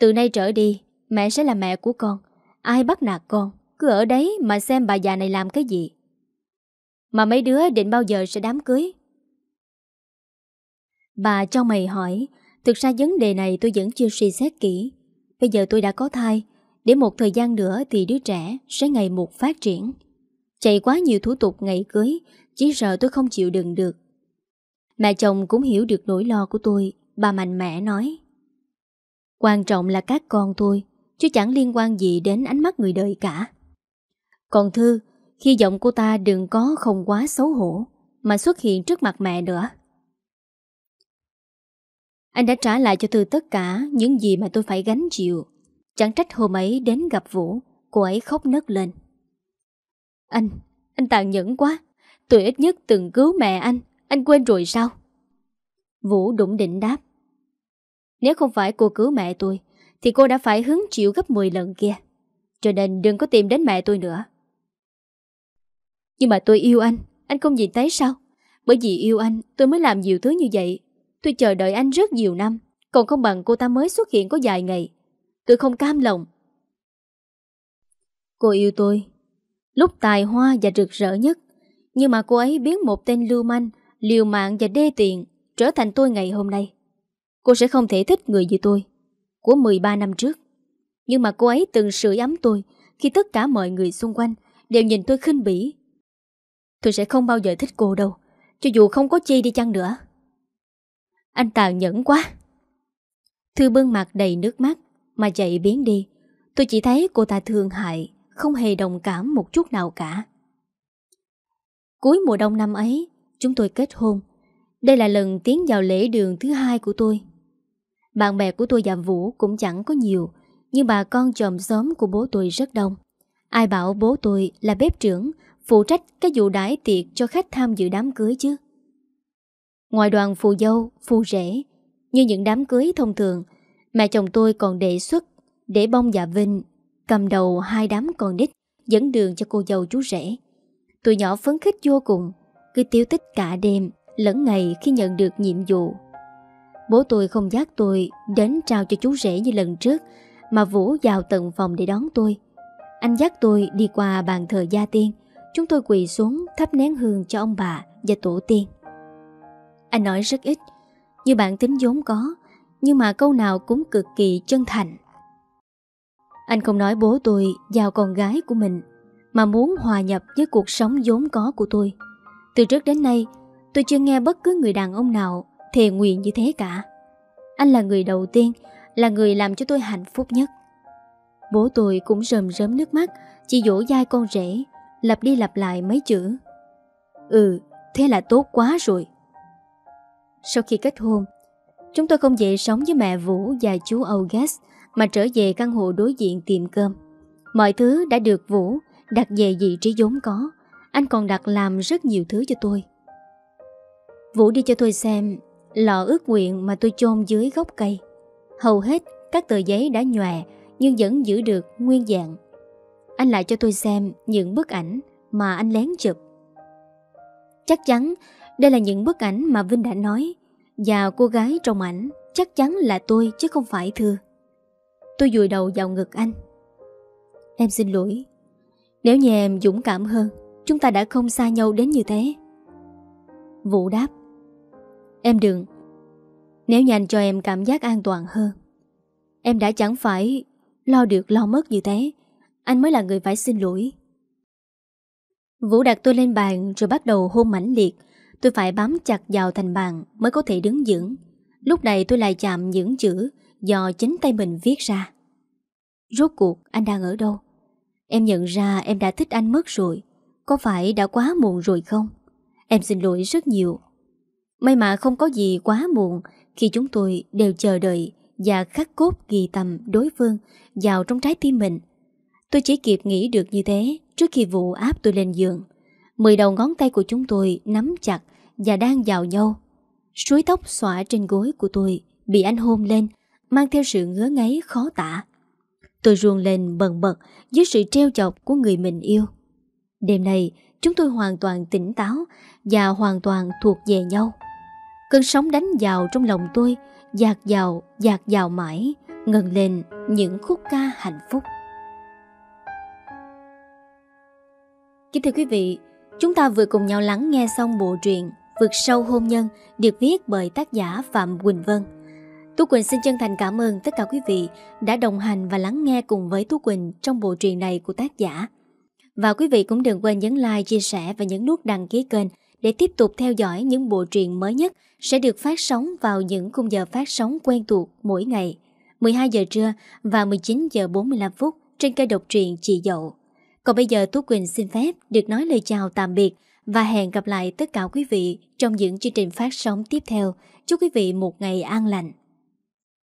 Từ nay trở đi, mẹ sẽ là mẹ của con. Ai bắt nạt con, cứ ở đấy mà xem bà già này làm cái gì. Mà mấy đứa định bao giờ sẽ đám cưới? Bà cho mày hỏi, thực ra vấn đề này tôi vẫn chưa suy xét kỹ. Bây giờ tôi đã có thai, để một thời gian nữa thì đứa trẻ sẽ ngày một phát triển. Chạy quá nhiều thủ tục ngày cưới Chỉ sợ tôi không chịu đựng được Mẹ chồng cũng hiểu được nỗi lo của tôi Bà mạnh mẽ nói Quan trọng là các con tôi Chứ chẳng liên quan gì đến ánh mắt người đời cả Còn Thư khi giọng cô ta đừng có không quá xấu hổ Mà xuất hiện trước mặt mẹ nữa Anh đã trả lại cho Thư tất cả Những gì mà tôi phải gánh chịu Chẳng trách hôm ấy đến gặp Vũ Cô ấy khóc nấc lên anh, anh tàn nhẫn quá. Tôi ít nhất từng cứu mẹ anh. Anh quên rồi sao? Vũ đụng định đáp. Nếu không phải cô cứu mẹ tôi, thì cô đã phải hứng chịu gấp 10 lần kia. Cho nên đừng có tìm đến mẹ tôi nữa. Nhưng mà tôi yêu anh, anh không nhìn thấy sao? Bởi vì yêu anh, tôi mới làm nhiều thứ như vậy. Tôi chờ đợi anh rất nhiều năm, còn không bằng cô ta mới xuất hiện có vài ngày. Tôi không cam lòng. Cô yêu tôi lúc tài hoa và rực rỡ nhất. Nhưng mà cô ấy biến một tên lưu manh, liều mạng và đê tiện trở thành tôi ngày hôm nay. Cô sẽ không thể thích người như tôi, của 13 năm trước. Nhưng mà cô ấy từng sưởi ấm tôi khi tất cả mọi người xung quanh đều nhìn tôi khinh bỉ. Tôi sẽ không bao giờ thích cô đâu, cho dù không có chi đi chăng nữa. Anh tàn nhẫn quá. Thư bưng mặt đầy nước mắt mà chạy biến đi. Tôi chỉ thấy cô ta thương hại không hề đồng cảm một chút nào cả. Cuối mùa đông năm ấy, chúng tôi kết hôn. Đây là lần tiến vào lễ đường thứ hai của tôi. Bạn bè của tôi và Vũ cũng chẳng có nhiều, nhưng bà con chồng xóm của bố tôi rất đông. Ai bảo bố tôi là bếp trưởng, phụ trách cái vụ đãi tiệc cho khách tham dự đám cưới chứ. Ngoài đoàn phù dâu, phù rể, như những đám cưới thông thường, mẹ chồng tôi còn đề xuất để bông dạ vinh cầm đầu hai đám con nít dẫn đường cho cô dâu chú rể. Tụi nhỏ phấn khích vô cùng, cứ tiêu tích cả đêm lẫn ngày khi nhận được nhiệm vụ. Bố tôi không dắt tôi đến trao cho chú rể như lần trước mà Vũ vào tận phòng để đón tôi. Anh dắt tôi đi qua bàn thờ gia tiên, chúng tôi quỳ xuống thắp nén hương cho ông bà và tổ tiên. Anh nói rất ít, như bản tính vốn có, nhưng mà câu nào cũng cực kỳ chân thành. Anh không nói bố tôi giao con gái của mình Mà muốn hòa nhập với cuộc sống vốn có của tôi Từ trước đến nay Tôi chưa nghe bất cứ người đàn ông nào Thề nguyện như thế cả Anh là người đầu tiên Là người làm cho tôi hạnh phúc nhất Bố tôi cũng rơm rớm nước mắt Chỉ dỗ dai con rể Lặp đi lặp lại mấy chữ Ừ, thế là tốt quá rồi Sau khi kết hôn Chúng tôi không dễ sống với mẹ Vũ và chú August mà trở về căn hộ đối diện tìm cơm. Mọi thứ đã được Vũ đặt về vị trí vốn có. Anh còn đặt làm rất nhiều thứ cho tôi. Vũ đi cho tôi xem lọ ước nguyện mà tôi chôn dưới gốc cây. Hầu hết các tờ giấy đã nhòe nhưng vẫn giữ được nguyên dạng. Anh lại cho tôi xem những bức ảnh mà anh lén chụp. Chắc chắn đây là những bức ảnh mà Vinh đã nói và cô gái trong ảnh chắc chắn là tôi chứ không phải Thư. Tôi dùi đầu vào ngực anh Em xin lỗi Nếu như em dũng cảm hơn Chúng ta đã không xa nhau đến như thế Vũ đáp Em đừng Nếu nhanh cho em cảm giác an toàn hơn Em đã chẳng phải Lo được lo mất như thế Anh mới là người phải xin lỗi Vũ đặt tôi lên bàn Rồi bắt đầu hôn mãnh liệt Tôi phải bám chặt vào thành bàn Mới có thể đứng vững Lúc này tôi lại chạm những chữ do chính tay mình viết ra. Rốt cuộc anh đang ở đâu? Em nhận ra em đã thích anh mất rồi. Có phải đã quá muộn rồi không? Em xin lỗi rất nhiều. May mà không có gì quá muộn khi chúng tôi đều chờ đợi và khắc cốt ghi tầm đối phương vào trong trái tim mình. Tôi chỉ kịp nghĩ được như thế trước khi vụ áp tôi lên giường. Mười đầu ngón tay của chúng tôi nắm chặt và đang vào nhau. Suối tóc xõa trên gối của tôi bị anh hôn lên mang theo sự ngứa ngáy khó tả. Tôi ruồn lên bần bật dưới sự treo chọc của người mình yêu. Đêm nay, chúng tôi hoàn toàn tỉnh táo và hoàn toàn thuộc về nhau. Cơn sóng đánh vào trong lòng tôi, dạt vào, dạt vào mãi, ngần lên những khúc ca hạnh phúc. Kính thưa quý vị, chúng ta vừa cùng nhau lắng nghe xong bộ truyện Vượt sâu hôn nhân được viết bởi tác giả Phạm Quỳnh Vân. Tú Quỳnh xin chân thành cảm ơn tất cả quý vị đã đồng hành và lắng nghe cùng với Tú Quỳnh trong bộ truyện này của tác giả. Và quý vị cũng đừng quên nhấn like, chia sẻ và nhấn nút đăng ký kênh để tiếp tục theo dõi những bộ truyện mới nhất sẽ được phát sóng vào những khung giờ phát sóng quen thuộc mỗi ngày 12 giờ trưa và 19 giờ 45 phút trên kênh độc truyện Chị Dậu. Còn bây giờ Tú Quỳnh xin phép được nói lời chào tạm biệt và hẹn gặp lại tất cả quý vị trong những chương trình phát sóng tiếp theo. Chúc quý vị một ngày an lành.